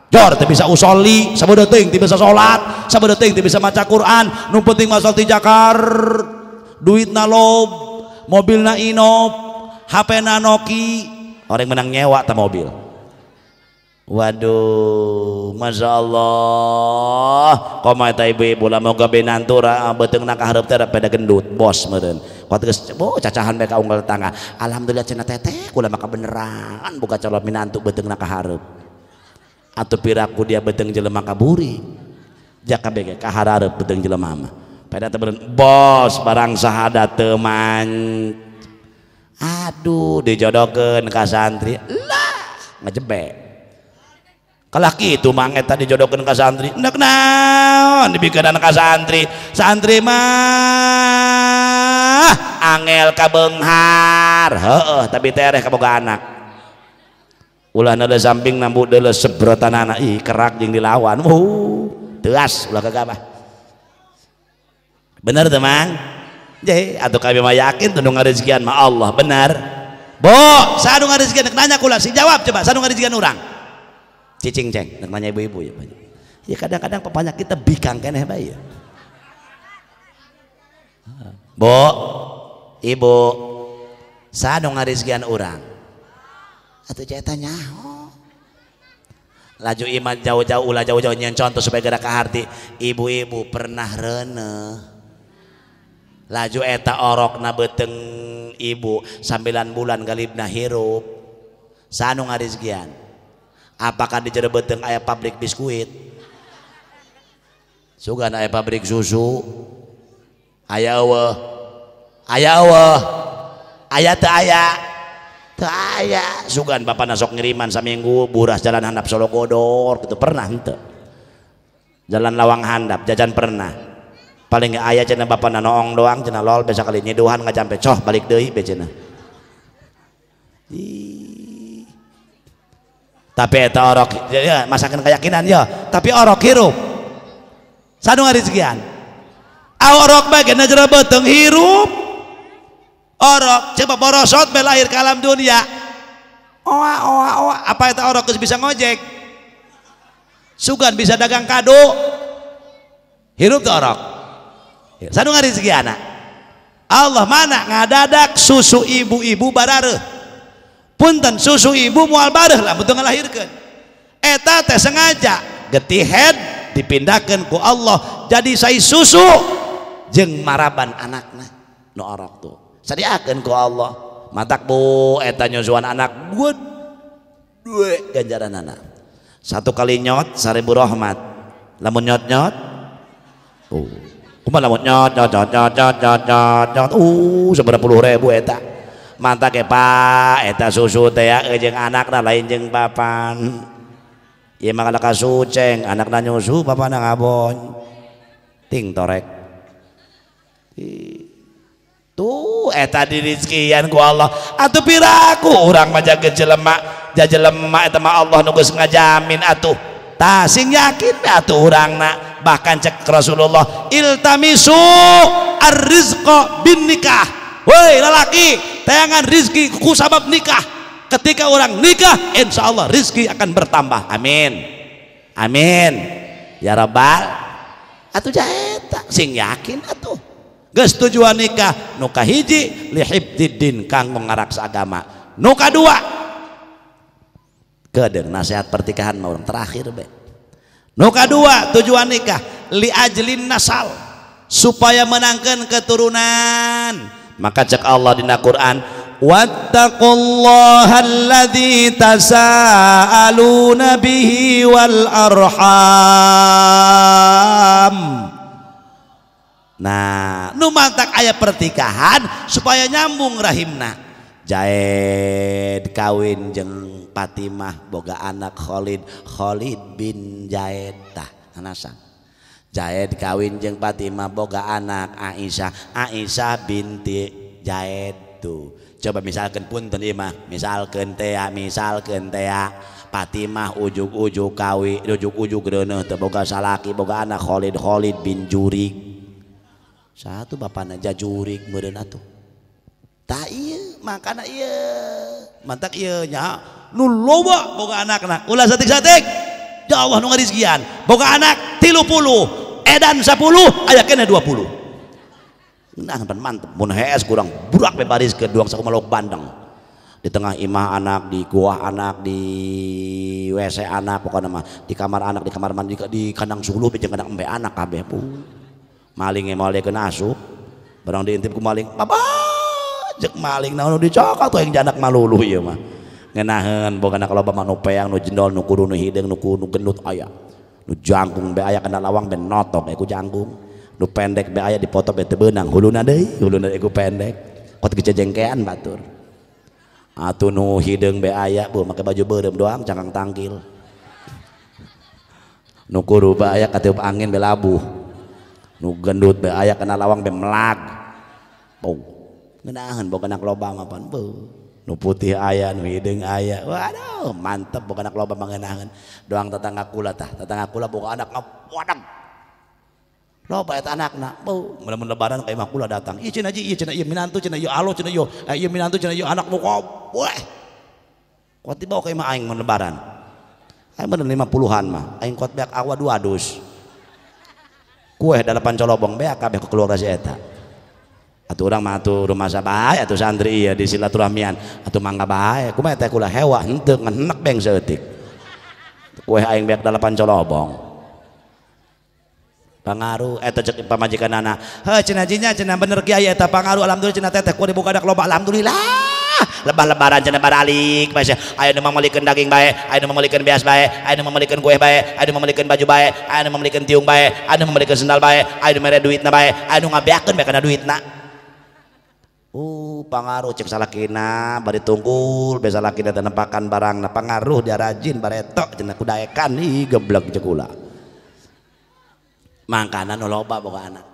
Jor tapi bisa usoli, sabada deting tapi bisa sholat, sabada deting tapi bisa baca Quran, nu penting masal Jakarta, Jakar. na lob, na inop, HP-na Noki, orang menang nyewa ta mobil. Waduh, Masya Allah koma eta ibu-ibu mau moga benantura ah, beteng nak harap terap pada gendut bos meren waktu terus, oh, cacahan mereka unggal tangga alhamdulillah cina teteh kula makan beneran buka calon minantuk beteng nak harap atau piraku dia beteng jelema kaburi jaka bege kaharare beteng jelema mah pada teman bos barang sahada teman aduh dijodohkan ke santri lah ngejebek kalau gitu mang eta dijodohkan ke santri ndak naon dibikeran ke santri santri mah angel kabenghar heeh tapi tereh kaboga anak ulah ada samping nambu dele sebrotan anak ih kerak yang dilawan uh tegas, ulah kagak apa? benar teman jadi atau kami mah yakin tundung rezekian mah Allah benar bo sadung rezekian nanya kula si jawab coba sadung rezekian orang cicing ceng nanya ibu-ibu ya ya kadang-kadang pepanya kita bikang keneh bayi ya. bo ibu sadung rezekian orang atau ceritanya nyaho oh. laju iman jauh-jauh ulah jauh-jauh nyen contoh supaya gerak ke hati ibu-ibu pernah rene laju eta orok na beteng ibu sambilan bulan galib na hirup sanu gian. apakah di jere beteng ayah pabrik biskuit na ayah pabrik susu ayah awa ayah awa ayah teu ayah Taya sugan bapak nasok ngiriman seminggu buras jalan handap Solo Godor gitu pernah ente jalan lawang handap jajan pernah paling nggak ayah cina bapak nanoong doang cina lol besok kali doang nggak sampai coh balik deh be cina tapi eta orok ya, ya, masakan keyakinan ya tapi orok hirup sanu hari sekian awak orok bagian aja beteng hirup orok coba borosot belahir ke alam dunia oa oa oa apa itu orok bisa ngojek sugan bisa dagang kado hirup tuh orok ya, sadu ngari segi anak Allah mana ngadadak susu ibu-ibu barare punten susu ibu mual bareh lah butuh ngelahirkan eta teh sengaja getih head dipindahkan ku Allah jadi saya susu jeng maraban anaknya no orok tuh sediakan ku Allah matak bu eta nyusuan anak gue. dua ganjaran anak satu kali nyot seribu rahmat lamun nyot nyot uh Kuma lamun nyot nyot nyot nyot nyot nyot nyot, nyot. uh seberapa puluh ribu eta mata ke pak eta susu teh ya, eh, jeung anak dah lain jeng papan ya mah kana kasuceng anak na nyusu papan abon. ting torek Ih tuh eh, tadi rizkian ku Allah atuh piraku orang maja jajel lemak itu mah Allah nunggu ngajamin atuh sing yakin atuh orang nak bahkan cek Rasulullah iltamisu arrizqa bin nikah woi lelaki tayangan rizki ku sabab nikah ketika orang nikah insya Allah rizki akan bertambah amin amin ya rabbal atuh jahit sing yakin atuh Ges tujuan nikah nukah hiji lihibdidin kanggo ngaraksa agama nuka dua kedeng nasihat pertikahan orang terakhir be nuka dua tujuan nikah li ajlin nasal supaya menangkan keturunan maka cek Allah di Quran wattaqullahalladzi tasaaluna bihi wal arham Nah tak ayah pertikahan supaya nyambung rahimna Jaed kawin jeng Fatimah boga anak Khalid Khalid bin Jaed tah anasan Jaed kawin jeng Fatimah boga anak Aisyah Aisyah binti Jaed tuh coba misalkan pun tadi mah. misalkan teh, ya, misalkan teh. Ya. Fatimah ujuk-ujuk kawin ujuk-ujuk geuneuh teu salaki boga anak Khalid Khalid bin Jurik satu bapak jajurik jurik meren atau tak iya makanan iya mantak iya nya nu loba boga anak nak ulah satik satik ya Allah nunggu rizkian boga anak tilu puluh edan sepuluh ayah kena dua puluh nah mantep mun hees kurang burak bebaris kedua ke duang lok bandeng di tengah imah anak di gua anak di WC anak pokoknya mah di kamar anak di kamar mandi di kandang suluh di kandang embe anak kabeh pun malingnya malih kena asup barang diintip ku maling apa jek maling nah dicokot yang janak malulu ya mah ngenaheun boga kalau loba manu peang nu jendol nu kuru nu nuhideng nu kuru nu gendut ayah, nu jangkung be ayak kena lawang ben notok ku jangkung nu pendek be ayak dipotong be tebenang hulu nadei hulu nadei deui ku pendek kot kecejengkean batur atu nu hideng be ayak bu pakai baju berem doang cangkang tangkil nukuru ayak katiup angin be labuh nu gendut be aya kana lawang be melag pung ngeunaheun boga anak loba mah pan nu putih aya nu hidung aya waduh mantep boga kena loba mengenahan doang tetangga kula tah tetangga kula boga anak wadag loba eta anakna beuh mun lebaran ka imah kula datang ieu iya cenah ieu iya, iya cenah ieu minantu cenah ieu alo cenah ieu eh, ieu minantu cenah ieu anak boga weh kuat dibawa ka imah aing mun lebaran aing mun 50-an mah aing kuat beak awa dua dus kue dalapan colobong be kabeh keluarga si eta atuh orang mah atuh rumah sabai, atau santri ieu ya, di silaturahmian atau mangga bae kumaha teh kula hewa henteu ngenek beng seutik kue aing beak dalapan colobong pengaruh eta cek pamajikan anak heh cenah jinya cenah bener kiai eta pengaruh alhamdulillah cenah teteh kue dibuka ada loba alhamdulillah lebah-lebaran cina baralik masih ayo nu mamalikan daging baik ayo nu mamalikan bias baik ayo nu mamalikan kue baik ayo nu mamalikan baju baik ayo nu mamalikan tiung baik ayo nu mamalikan sendal baik ayo nu duit duitna baik ayo nu ngabeakeun bae kana duitna Uh, pengaruh cek salah salakina bari tunggul be salakina teu nempakan barangna pengaruh dia rajin baretok cenah kudaekan ih geblek cekula. Makanan nu loba boga anak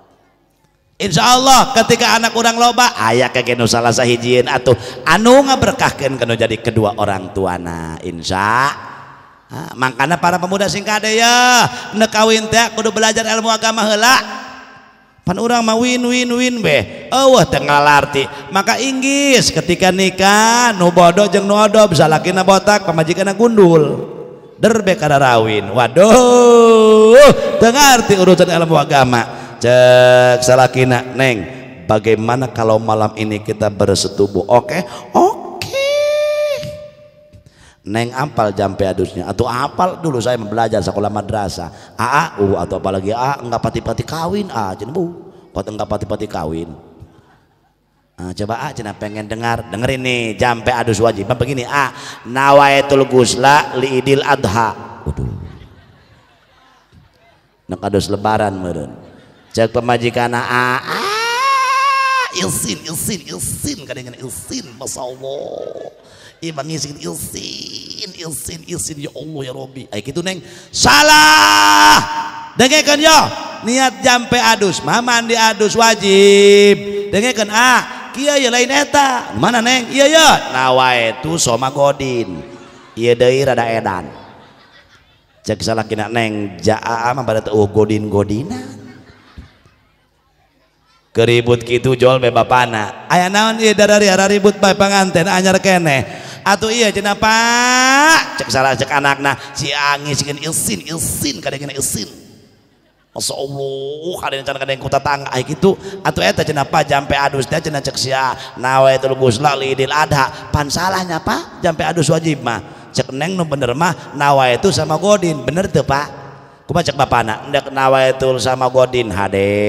Insya Allah ketika anak orang loba ayah kegenu salah sahijin atau anu nga berkahkan jadi kedua orang tua tuana Insya nah, makanya para pemuda singkade ya nekawin kudu belajar ilmu agama helak pan orang mau win win win beh oh arti. maka Inggris ketika nikah nubodo jeng bisa laki botak pemajikan gundul derbe kada rawin waduh arti urusan ilmu agama cek salakina neng bagaimana kalau malam ini kita bersetubuh oke okay? oke okay. neng apal jam adusnya atau apal dulu saya belajar sekolah madrasah aa u atau apalagi a enggak pati-pati kawin a cina bu pot enggak pati-pati kawin Nah, coba ah cina pengen dengar dengerin nih jampe adus wajib begini ah nawaitul gusla liidil adha waduh nak adus lebaran meren cek pemajikan aa ah, ilsin ilsin ilsin dengan ilsin masya Allah imam ngising ilsin ilsin ilsin ya Allah ya Robi ayo gitu neng salah dengarkan yo ya. niat jampe adus mama di adus wajib dengarkan a ah. kia ya lain eta mana neng iya ya nawa itu soma godin iya deh rada edan cek salah kena neng jaa ah, mah pada tuh oh, godin godina keribut gitu jual beba anak ayah naon iya dari arah ribut pak panganten anyar kene atau iya cina pak cek salah cek anak nah si angis gini ilsin ilsin kadang gini ilsin Masya Allah kadang cina kadang kuta tangga ayah gitu atau iya cina pak jampe adus dia cina cek siya nawa itu lak lidil adha pan salahnya pak jampe adus wajib mah cek neng nu bener mah nawa itu sama godin bener tuh pak kumacek bapak anak ndak nawa itu sama godin hade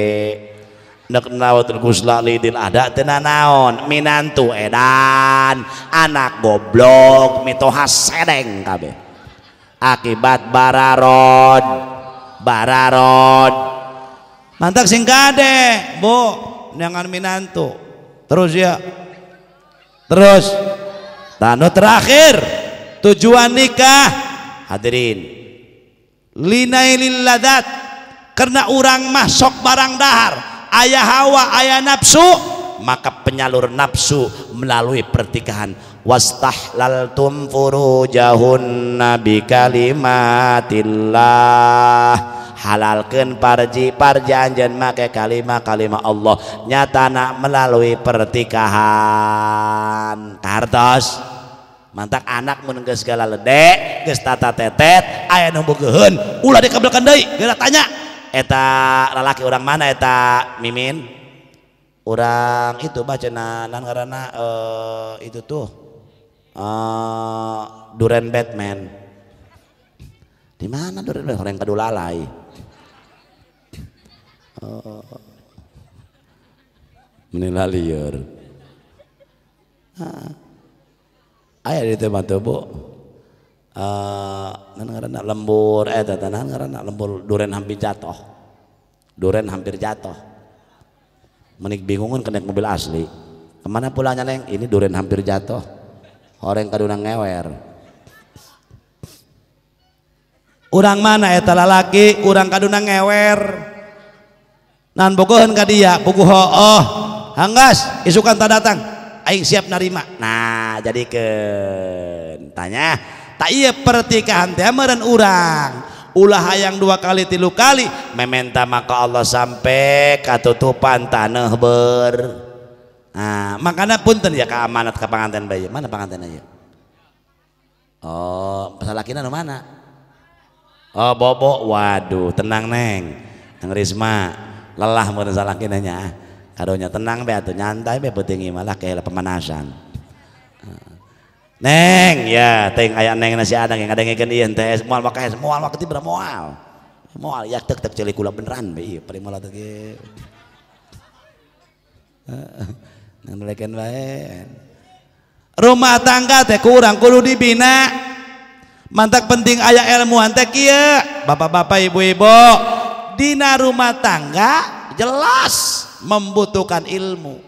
nek nawatul kusla din ada tena minantu edan anak goblok mitohas sedeng kabe akibat bararod bararod mantak singkade bu jangan minantu terus ya terus tanu terakhir tujuan nikah hadirin linailil ladat karena orang masuk barang dahar ayah hawa ayah nafsu maka penyalur nafsu melalui pertikahan wastahlaltum furujahunna bi kalimatillah halalkan parji parji anjen make kalimat kalimat Allah nyata nak melalui pertikahan kartos mantak anak menengges segala ledek gestata tetet ayah nunggu gehen ulah dikabelkan dai gila tanya eta lalaki orang mana eta mimin orang itu baca nanan karena uh, eh, itu tuh uh, Duren Batman di mana Duren Batman orang kadulalai uh, oh. menilai liur ah. ayah di tempat tuh bu uh, lembur eh tatanan karena lembur duren hampir jatuh duren hampir jatuh menik bingungan kena mobil asli kemana pulangnya neng ini duren hampir jatuh orang kaduna ngewer orang mana eta lalaki orang kaduna ngewer nan bogohan ka dia ho, oh hanggas isukan tak datang aing siap narima nah jadi ke tanya tak iya pertikahan dan orang ulah hayang dua kali tilu kali mementa maka Allah sampai katutupan tanah ber nah makanya pun ya keamanat ke pengantin bayi mana pengantin aja oh pasal laki mana oh bobo waduh tenang neng neng Risma lelah salah kinanya kadonya tenang be atau nyantai be penting malah kayak pemanasan Neng ya teng ayah neng nasi ada yang ada ngeken ian teh mual maka es mual tiba mual mual ya tek tek celi kula beneran bi iya, paling mual teh Neng lekan baik. rumah tangga teh kurang kudu dibina mantak penting ayah ilmu teh iya bapak-bapak ibu-ibu dina rumah tangga jelas membutuhkan ilmu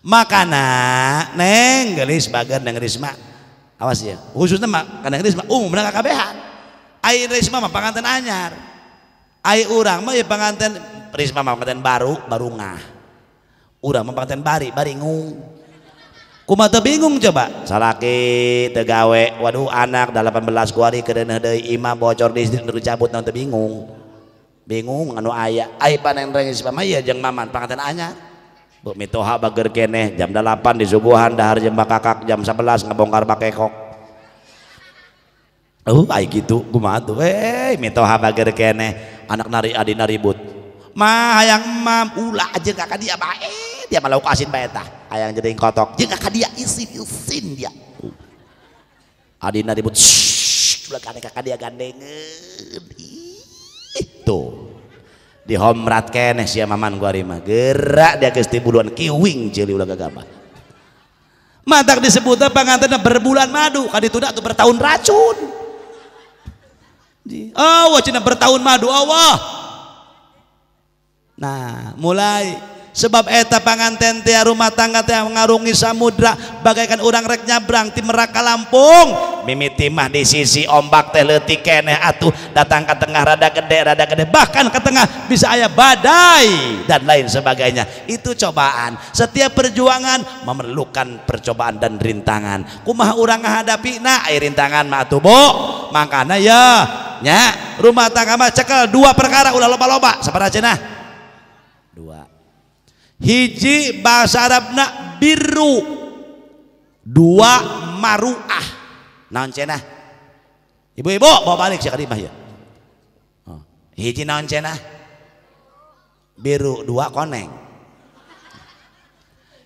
makana neng gelis bagan neng risma awas ya khususnya mak karena gelis mah umum nang kakabehan air risma mah panganten anyar air urang mah ya panganten risma mah panganten baru baru ngah urang mah panganten bari bari ngung kuma bingung coba salaki tegawe waduh anak 18 kuari kerenah dari imam bocor di nu cabut nanti bingung bingung anu ayah ayah panen risma mah ya jeng maman panganten anyar Bu Mitoha bager keneh jam 8 di subuhan dahar jam kakak jam 11 ngebongkar pakai kok. Oh, uh, kayak gitu gue tuh. Eh, Mitoha bager keneh anak nari adina ribut. Ma, ayang mam ula aja kakak dia bae. Dia malah kasih bae tah. ayang jadi kotok. Jeng kakak dia isin-isin dia. Uh. Adina ribut. Ulah kakak dia gandeng itu dihomrat keneh sia maman gua rima gerak dia gesti buluan kiwing jeli ulah gagabah matak disebutnya pengantinnya berbulan madu kadi tudak tuh bertahun racun oh cina bertahun madu Allah nah mulai sebab eta panganten tia rumah tangga tia mengarungi samudra bagaikan orang rek nyabrang ti meraka Lampung mimiti mah di sisi ombak teh leutik keneh atuh datang ke tengah rada gede rada gede bahkan ke tengah bisa ayah badai dan lain sebagainya itu cobaan setiap perjuangan memerlukan percobaan dan rintangan kumaha urang ngahadapi na ai rintangan mah atuh bu makana ya nya rumah tangga mah cekel dua perkara ulah loba-loba sabaraha cenah dua hiji bahasa Arabna biru dua maruah naon cenah ibu-ibu bawa balik sih kalimah ya oh, hiji naon cenah biru dua koneng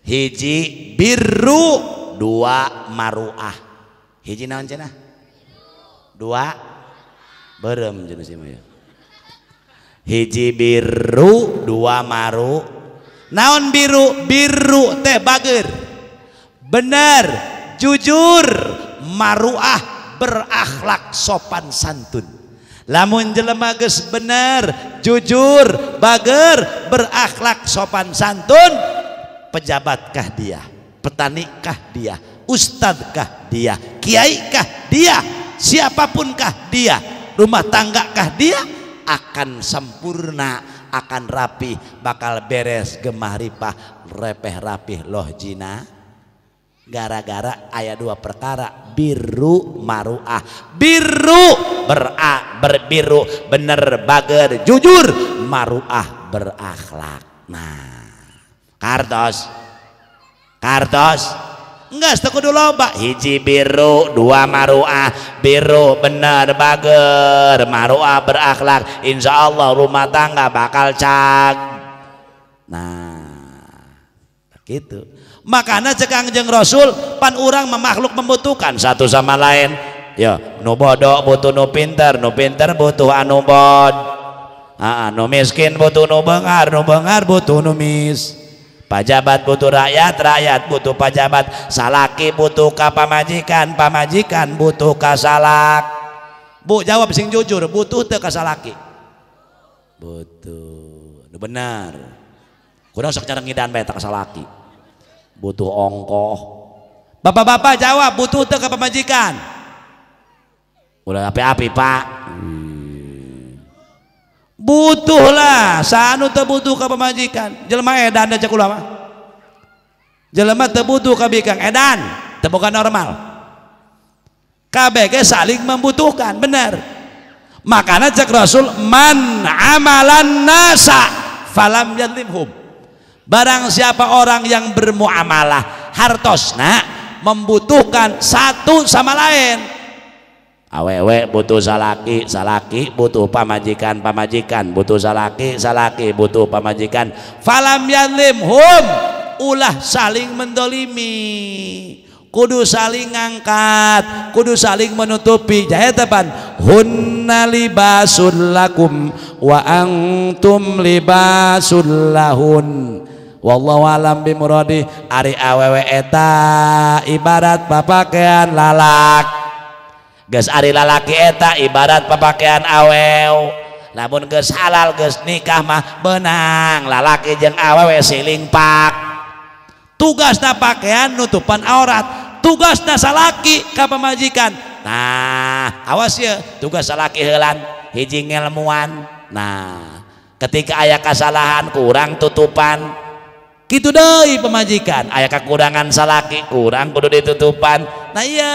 hiji biru dua maruah hiji naon cenah dua berem jenis ya hiji biru dua maru naon biru biru teh bager benar jujur maruah berakhlak sopan santun lamun jelema geus bener jujur bager berakhlak sopan santun pejabatkah dia petanikah dia ustadkah dia kiaikah dia siapapunkah dia rumah tanggakah dia akan sempurna akan rapi bakal beres gemah ripah repeh rapih loh jina gara-gara ayat dua perkara biru maruah biru bera berbiru bener bager jujur maruah berakhlak nah kartos kartos enggak sekudu loba hiji biru dua maruah biru bener bager maruah berakhlak insya Allah rumah tangga bakal cak. nah begitu. makanya cekang jeng rasul pan orang memakhluk membutuhkan satu sama lain ya nu bodoh butuh nu pinter nu pinter butuh anu bod Aa, nu miskin butuh nu bengar nu bengar butuh nu miskin. Pajabat butuh rakyat, rakyat butuh pajabat. Salaki butuh ka pamajikan, pamajikan butuh ka salak. Bu jawab sing jujur, butuh teu ka salaki? Butuh. benar. Kurang sok cara ngidan bae ka salaki. Butuh ongkoh. Bapak-bapak jawab, butuh teu ka pamajikan? Udah api-api, Pak. Hmm butuhlah sanu tebutuh ke pemajikan jelma edan dan lama jelma tebutuh ke bikang edan tebukan normal KBG saling membutuhkan benar makanya cek Rasul man amalan nasa falam yadlimhum barang siapa orang yang bermuamalah hartosna membutuhkan satu sama lain awewe butuh salaki salaki butuh pamajikan pamajikan butuh salaki salaki butuh pamajikan falam yanlim hum ulah saling mendolimi kudu saling ngangkat kudu saling menutupi jaya tepan hunna libasun lakum wa antum libasul lahun wallahu alam bimuradi ari awewe eta ibarat papakean lalak Ari lalaki eta ibarat pepakaean awew namun ke halalges nikah mah benang lalaki jeng awawe silingpak tugas tak pakaian nutupan aurat tugas na salah lagi Ka pemajikan nah awas ya tugas lalaki helan hijjing ilmuwan nah ketika aya kesalahan kurang tutupan gitu Dei pemajikan aya kekurangan salaki kurang peduh ditutupan nah ya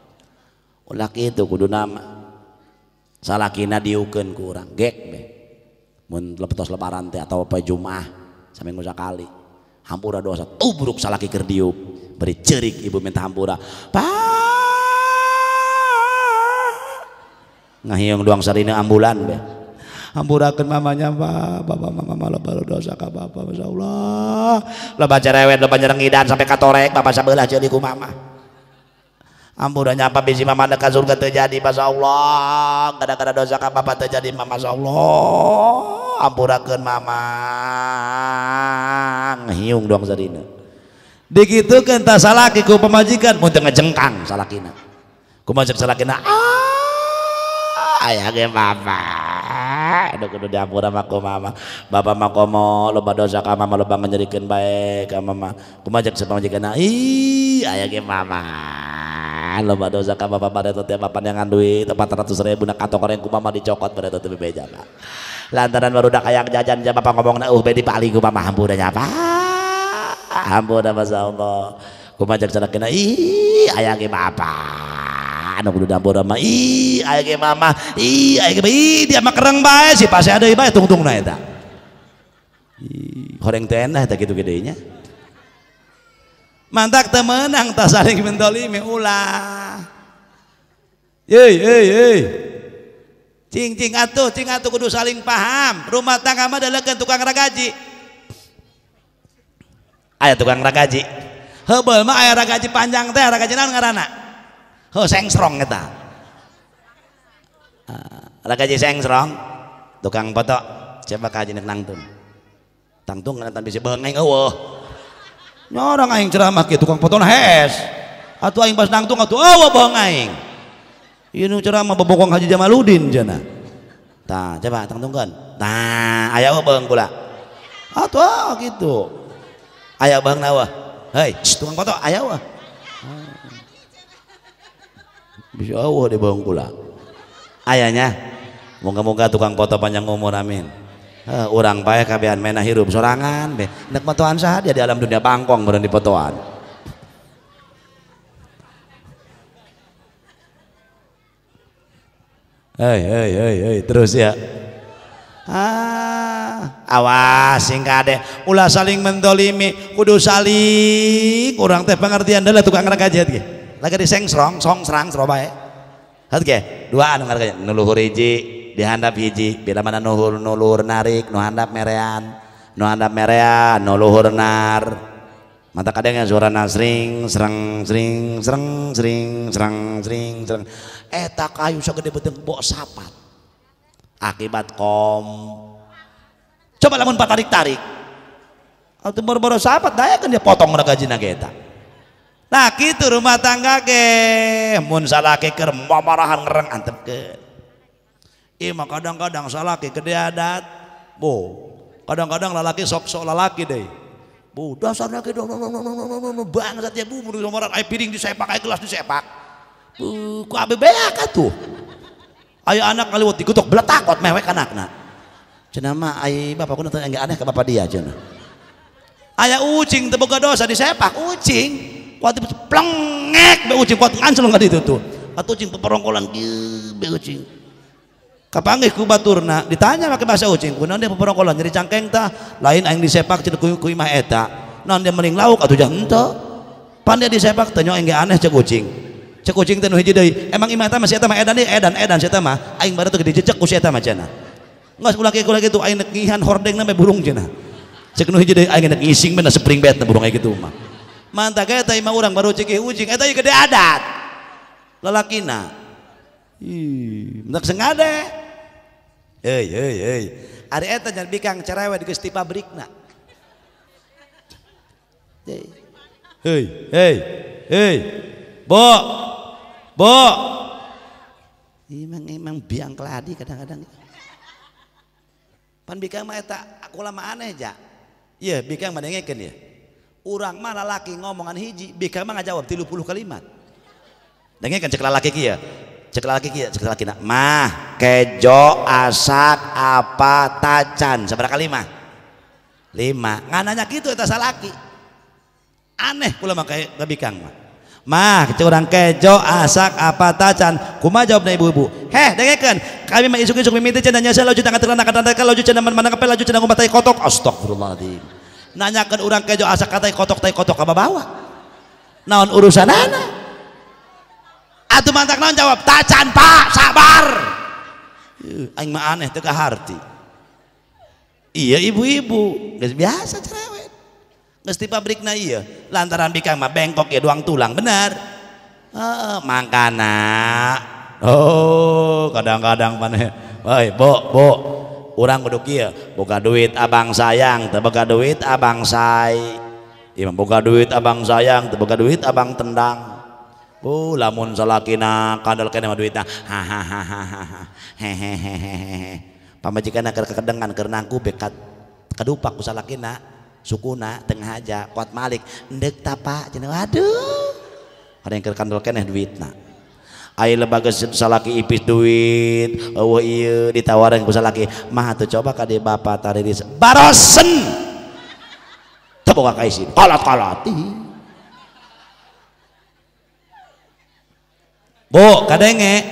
kulak itu kudu nama salakina diukeun ku urang gek be mun lepetos lebaran teh atau apa sampai saminggu sakali hampura dosa tubruk uh, salaki keur beri cerik ibu minta hampura pa ngahiyong doang sarina ambulan be hampurakeun mamanya pak bapak mama mama baru dosa ka bapak masyaallah rewet cerewet loba nyerengidan sampai katorek bapak sabelah jadi ku mama ampurannya apa bisi mama ada surga terjadi Masya Allah kadang-kadang dosa apa kan bapak terjadi mama Masya Allah ampurakan mama hiung doang sarina dikitu kenta salah ku pemajikan mau ngejengkang salakina ku salah salakina ah ayah ke mama aduh kudu diampura mako mama bapak mako mau lupa dosa kamu, mama Lupa ngejadikan baik kamu mama kumajak sepamajikan ih ayah ke mama kan mbak dosa ka bapak pada tiap bapak yang duit tempat ratus ribu nak kantong orang kumama dicokot pada teh bebeja pak lantaran baru udah kayak jajan jam bapak ngomong na uh bedi pali kumama udah nyapa udah masya Allah kumama jak sana kena ih ayah ge bapak anu kudu dapur mah ih ayah ge mama ih ayah ge dia mah kereng baik sih pasti ada ibae tungtung na eta horeng teh enak eta kitu gedenya mantak temenang tak saling mendolimi ulah yei yei yei cing cing atuh cing atuh kudu saling paham rumah tangga mah dalakeun tukang ragaji aya tukang ragaji hebel mah aya ragaji panjang teh ragaji naon ngaranna heuh sengsrong eta ah, ragaji sengsrong tukang foto coba kaji nek nangtung tangtung kana tan bisa beungeng eueuh nyorang nah, aing ceramah ke tukang potong hes atau aing pas nangtung atau awa bohong aing ini ceramah bebokong Haji Jamaludin jana ta coba tangtungkan ta ayah bohong pula atau ah, gitu. awa gitu ayah bohong nawa hei tukang potong ayah wah bisa awa dia bohong pula ayahnya moga-moga tukang foto panjang umur amin orang eh, baik kabehan mena hirup sorangan be. Nek potoan sah dia di alam dunia bangkong berani dipotoan. Hei hei hei hei terus ya. Ah, awas sing kade ulah saling mendolimi kudu saling kurang teh pengertian adalah tukang aja ge. Lagi disengsrong, song serang serobae. Hat ge, dua anu aja nuluhur hiji dihandap hiji bila mana nuhur nulur narik nuhandap merean nuhandap merean nuluhur nar mata kadang yang suara nasring sereng sering sereng sering sereng sering sereng eh tak kayu segede beteng bok sapat akibat kom coba lamun pak tarik tarik atau baru-baru sapat daya kan dia potong jina kita. nah gitu rumah tangga ke mun salah ker, mau marahan ngereng antep ke Ima kadang-kadang salaki gede adat. bu. Kadang-kadang lalaki sok-sok lalaki deh. Bu, dasarnya ke dong, dong, dong, dong, dong, dong, ya bu, menurut nomoran air piring disepak, air gelas disepak. Bu, ku abe beak tuh. Ayo anak ngaliwat dikutuk, takut, mewek anak nak. Cina mah ai bapak ku nonton aneh ke bapak dia cina. Aya ucing teboga dosa disepak ucing. Kuat plengek be ucing kuat ngancel itu tuh. Atau ucing peperongkolan be ucing kapanggih ku baturna ditanya pakai bahasa ucing ku dia peporokolan jadi cangkeng tah lain aing disepak cina ku, imah eta non dia mending lauk atau jangan Pan dia disepak tanya engge aneh cek ucing cek ucing teh hiji deui emang imah eta masih eta mah edan deui edan edan si eta mah aing baru tuh dijejek ku si eta mah cenah geus ulah kieu kitu aing nekihan hordeng namanya burung cenah cek nu hiji deui aing ngising bener spring bed burung aing kitu mah mantak eta imah urang baru cekih ucing eta gede adat lalakina. Ih, mendak sengade hei hei hei Ari eta jan bikang cerewet geus ti pabrikna. Hei, hei, hei. Bo. Bo. Emang emang biang keladi kadang-kadang. Pan bikang mah eta aku lama aneh ja. Iya, bikang mandengekeun ya. Urang mah lalaki ngomongan hiji, bikang mah ngajawab 30 kalimat. Dengekeun cek lalaki kieu. Ya cek lagi cek lagi nak mah kejo asak apa tacan seberapa lima lima nanya gitu itu salaki aneh pula makai lebih mah mah curang kejo asak apa tacan kuma jawab ibu-ibu heh dengarkan kami mah isuk-isuk miminti cenah saya laju tangan terang kata kata laju cenah mana kepel laju cenah kumatai kotok astagfirullahaladzim nanyakan orang kejo asak katai kotok tai kotok apa bawa naon urusan anak Atuh mantak naon jawab, tacan pak, sabar. Aing mah aneh teu kaharti. Iya ibu-ibu, geus biasa cerewet. Geus di pabrikna iya, lantaran bikang mah bengkok ya doang tulang, benar. Heeh, mangkana. Oh, kadang-kadang paneh. Hei, ya? bo, bo. Urang kudu kieu, boga duit abang sayang, teu boga duit abang say. Imam boga duit abang sayang, teu boga duit abang tendang. Oh, lamun salakina kadal kena duitna. Hahaha. Hehehe. Pamajikan keur kedengan karena aku bekat kadupak ku salakina sukuna tengah aja kuat malik ndek tapa cenah waduh ada yang kerkandol keneh duitna Ayo lebaga salaki ipis duit oh iya ditawarin ku salaki mah tuh coba kade bapak tariris barosen teboga kaisin kalat kalati Bu, kadenge.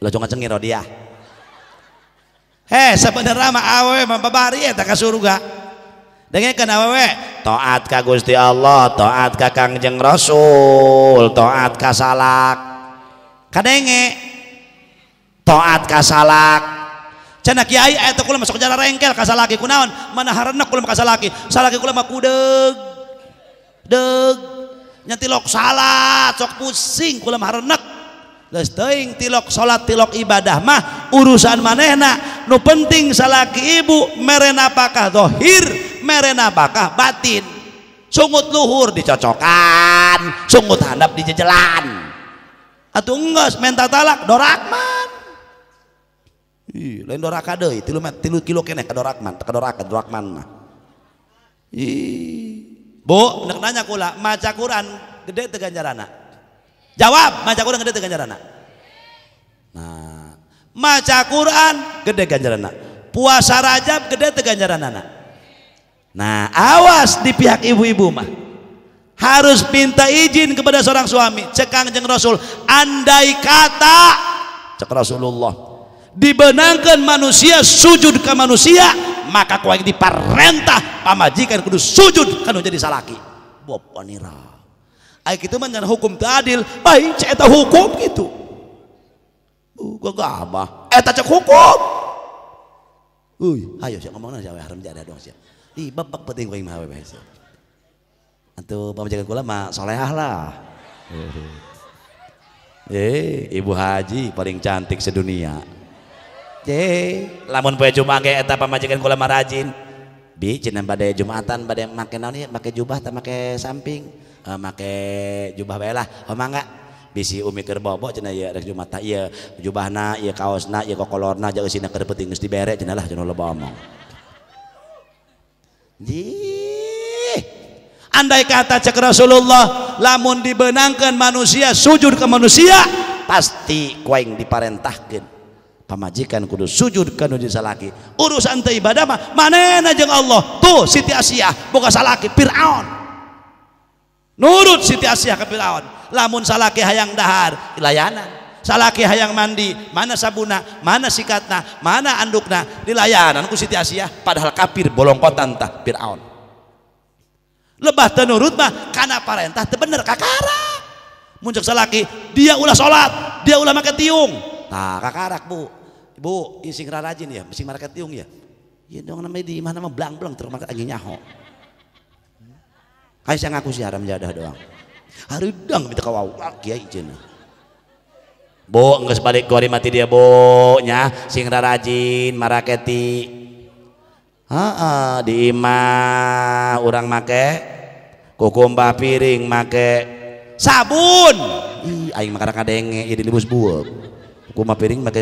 Lo cung cengir dia. Heh, sebenarnya mah awe, mah babari eta eh, ka surga. Dengekeun awe? Ah, taat ka Gusti Allah, taat ka Kangjeng Rasul, taat ka salak. Kadenge taat ka salak. Cenah kiai eta eh, kula masuk jalan rengkel ka salaki kunaon? Mana aku kula ka salaki? Salaki kula mah kudeg. Deg. ok salatk pusinglamaok salat ibadah mah urusan manehak lu penting sala ibu merena apa dhohir mererena bakah batin sungut luhur dicocokan sungut handap di jalan mentalakrak Bu, nak nanya kula, maca Quran gede teu ganjaranna? Jawab, maca Quran gede teu ganjaranna? Nah, maca Quran gede ganjaranna. Puasa Rajab gede teu ganjaranna? Nah, awas di pihak ibu-ibu mah. Harus minta izin kepada seorang suami. Cekang jeng Rasul, andai kata cek Rasulullah dibenangkan manusia sujud ke manusia maka kau yang diparentah pamajikan kudu sujud kanu jadi salaki bob wanira oh, ayo kita menjana hukum adil baik cek hukum gitu uh, gua gabah eta cek hukum Uy, ayo siapa ngomongnya siapa haram jadi dong siapa di babak penting kau yang maha bebas pamajikan kula mah solehah lah eh ibu haji paling cantik sedunia lamun poe Jumat ge eta pamajikan kula mah rajin. Bi cenah bade Jumatan bade make naon ieu make jubah tah make samping. Uh, make jubah bae lah. Homa enggak? Bisi umi keur bobo cenah ieu rek Jumat tah ieu jubahna ieu kaosna ieu kokolorna jeung eusina keur peuting geus dibere cenah lah cenah loba omong. Di Andai kata cek Rasulullah lamun dibenangkan manusia sujud ke manusia pasti kuaing diparentahkan pamajikan kudu sujud kanu salaki urusan teh ibadah mah manena jeung Allah tuh Siti Asiyah boga salaki Firaun nurut Siti Asiyah ke Firaun lamun salaki hayang dahar dilayanan, salaki hayang mandi mana sabuna mana sikatna mana andukna dilayanan ku Siti Asiyah padahal kafir bolong kotan tah Fir'aun lebah tenurut mah karena parentah teu bener kakara muncul salaki dia ulah salat dia ulah make tiung nah kakarak bu Bu, ini sing rajin ya, sing market tiung ya. Ya dong namanya di mana mah blang-blang terus market aja nyaho. Kayak saya ngaku sih haram jadah doang. Hari minta kita kawawak ah, kiai izin. Bu, nggak sebalik kuari mati dia bu, nya sing rajin maraketi. Ah, di imah orang make kukumbah piring make sabun. Ih, aing makarak kadenge jadi iya, libus buak. Kukumbah piring make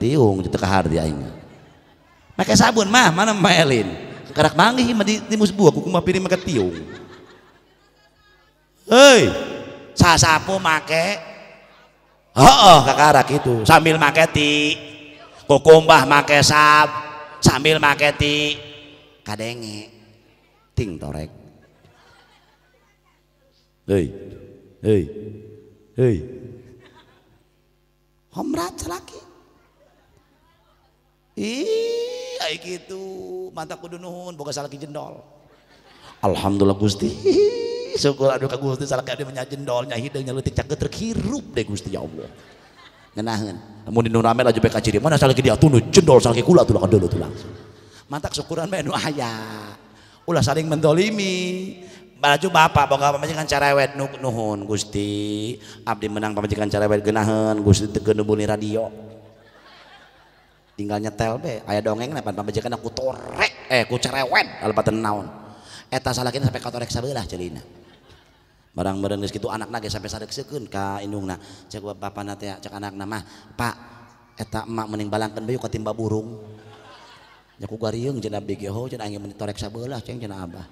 tiung di tekahar dia ini. pakai sabun mah mana melin. karak mangi mah di timus buah kuku mah piring pakai tiung hei sasapu make heeh kakarak itu sambil make ti kukumbah make sab sambil make ti kadenge ting torek hei hei hei homrat lagi Ih, kayak gitu. Mantap kudu nuhun, boga salah jendol. Alhamdulillah Gusti. Syukur aduh ka Gusti salah ka nya jendol, nya hideung nya leutik caket terkirup deh Gusti ya Allah. Ngenaheun. Mun di nuramel aja beka ciri mana salah dia tunuh jendol salah kula tulang dulu tulang. Mantak syukuran mah nu aya. Ulah saling mendolimi. Baju bapak boga pamajikan cerewet nuhun Gusti. Abdi menang pamajikan cerewet genahan Gusti teu radio tinggal nyetel be ayah dongeng napan jekan aku torek eh ku cerewet alpatan naon eta salah kita sampai katorek sebelah celina barang barang geus anak nage sampai sampai sekun ka na cek bapak nate cek anak nama pak eta emak mending balangkan bayu katimba burung nya ku gariung jenab abdi ge ho jeung angin torek sebelah ceng jenab abah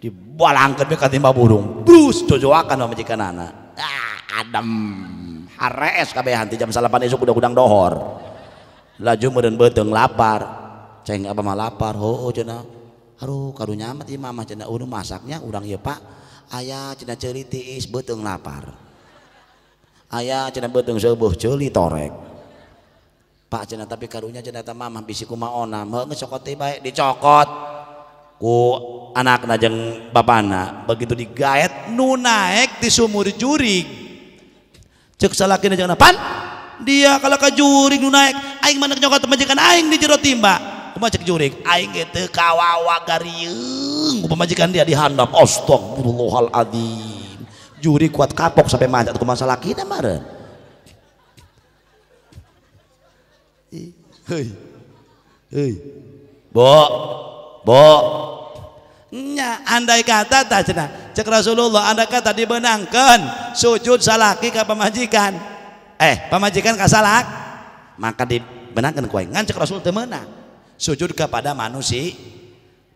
dibalangkan bayu katimba burung brus cojoakan sama majikanana ah adem hares kabeh hanti jam salapan esok udah kudang dohor laju meureun beteng lapar ceng apa mah lapar ho ho cina haruh karunya mati mama mah cenah masaknya urang ya pak ayah cina ceuli beteng lapar ayah cina beteng seueuh ceuli torek pak cina tapi karunya cina eta mama bisi kumaona heuh cokot teh baik dicokot ku anak jeung bapana begitu digaet nu naek di sumur jurig cek salakina aja pan dia kalau ke jurig nu naik aing mana nyokot pemajikan aing di jero timba kumaha cek aing gitu kawawa gariung pemajikan dia dihandap astagfirullahaladzim jurig kuat kapok sampai macet kumaha masalah kita maren hei hei bo bo nya andai kata tak cek Rasulullah andai kata dibenangkan sujud salaki ke pemajikan eh pemajikan kasalak maka dibenarkan kue ngancek rasul temenang sujud kepada manusia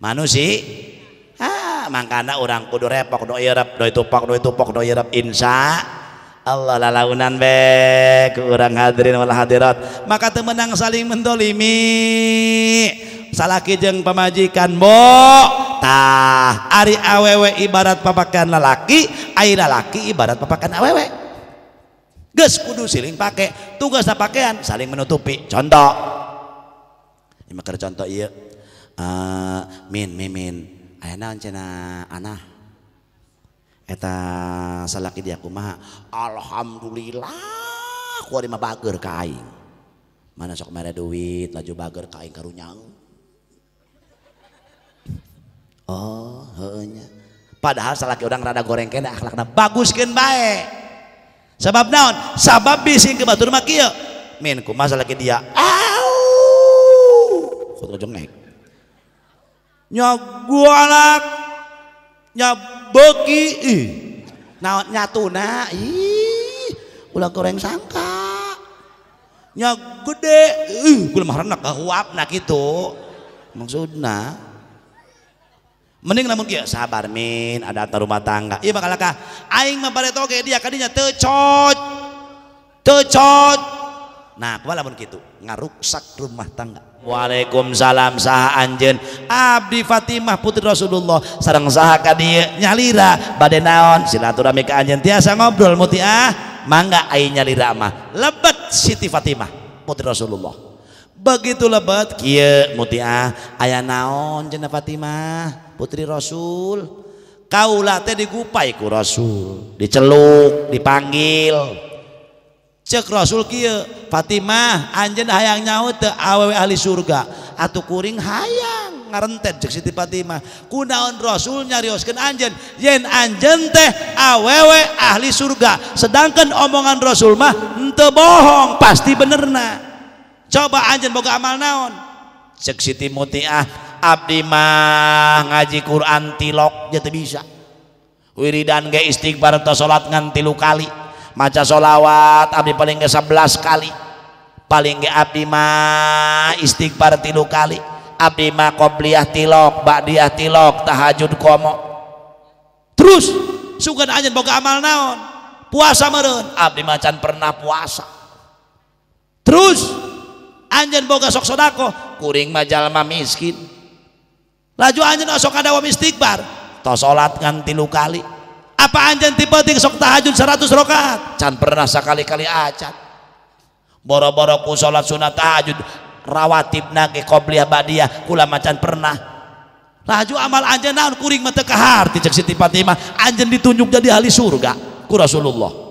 manusia ah makanya orang kudu repok do irep do itu pok do itu pok do irep insya Allah lalaunan be kurang hadirin wal hadirat maka temenang saling mendolimi Salah kijeng pemajikan bo tah Ari awewe ibarat papakan lalaki air lalaki ibarat papakan awewe Gus kudu siling pakai tugas tak pakaian saling menutupi contoh ini makar contoh iya uh, min mimin ayah naon cina anah eta salaki dia kumaha alhamdulillah kuari ada bager ka aing mana sok mere duit laju bager ka aing karunyang oh heunya padahal salaki orang rada goreng kena akhlakna baguskeun baik Sebab naon sebab bisin ke batur mah kieu min ku masalah ke dia au kudu jengek nya gualak nya beuki ih naon nyatuna ih ulah goreng sangka nya gede ih kumaha renek kahuapna kitu maksudna Mending namun kia sabar min ada antar rumah tangga. Iya bakal kah? Aing mah bari toge dia kadinya tecot. Tecot. Nah, kumaha pun gitu. Ngaruksak rumah tangga. Waalaikumsalam sah anjen Abdi Fatimah putri Rasulullah sareng sah ka dieu nyalira bade naon silaturahmi ka anjen tiasa ngobrol ah mangga aing nyalira mah lebat Siti Fatimah putri Rasulullah begitu lebat muti mutia ah? ayah naon jenah Fatimah putri Rasul Kaulah teh digupai ku Rasul diceluk dipanggil cek Rasul kieu Fatimah anjen hayang nyaho teu awewe ahli surga atuh kuring hayang ngarentet cek Siti Fatimah kunaon Rasul nyarioskeun anjen, yen anjeun teh awewe ahli surga sedangkan omongan Rasul mah henteu bohong pasti benerna coba anjen boga amal naon cek Siti Mutiah abdi mah ngaji Quran tilok jatuh bisa wiridan ge istighfar atau sholat ngan tilu kali maca sholawat abdi paling ke sebelas kali paling ge abdi mah istighfar tilu kali abdi mah qobliyah tilok ba'diyah tilok tahajud komo terus sugan aja boga amal naon puasa meren abdi macan pernah puasa terus anjen boga sok sodako kuring majalma miskin laju anjen sok ada wami istighfar toh salat ngan tilu kali apa anjen tipe ting sok tahajud seratus rokat can pernah sekali-kali acat boro-boro ku salat sunat tahajud rawatib nage qobliyah badiah kula macan pernah laju amal anjen naon kuring mata kehar harti cek Siti Fatimah anjen ditunjuk jadi ahli surga ku Rasulullah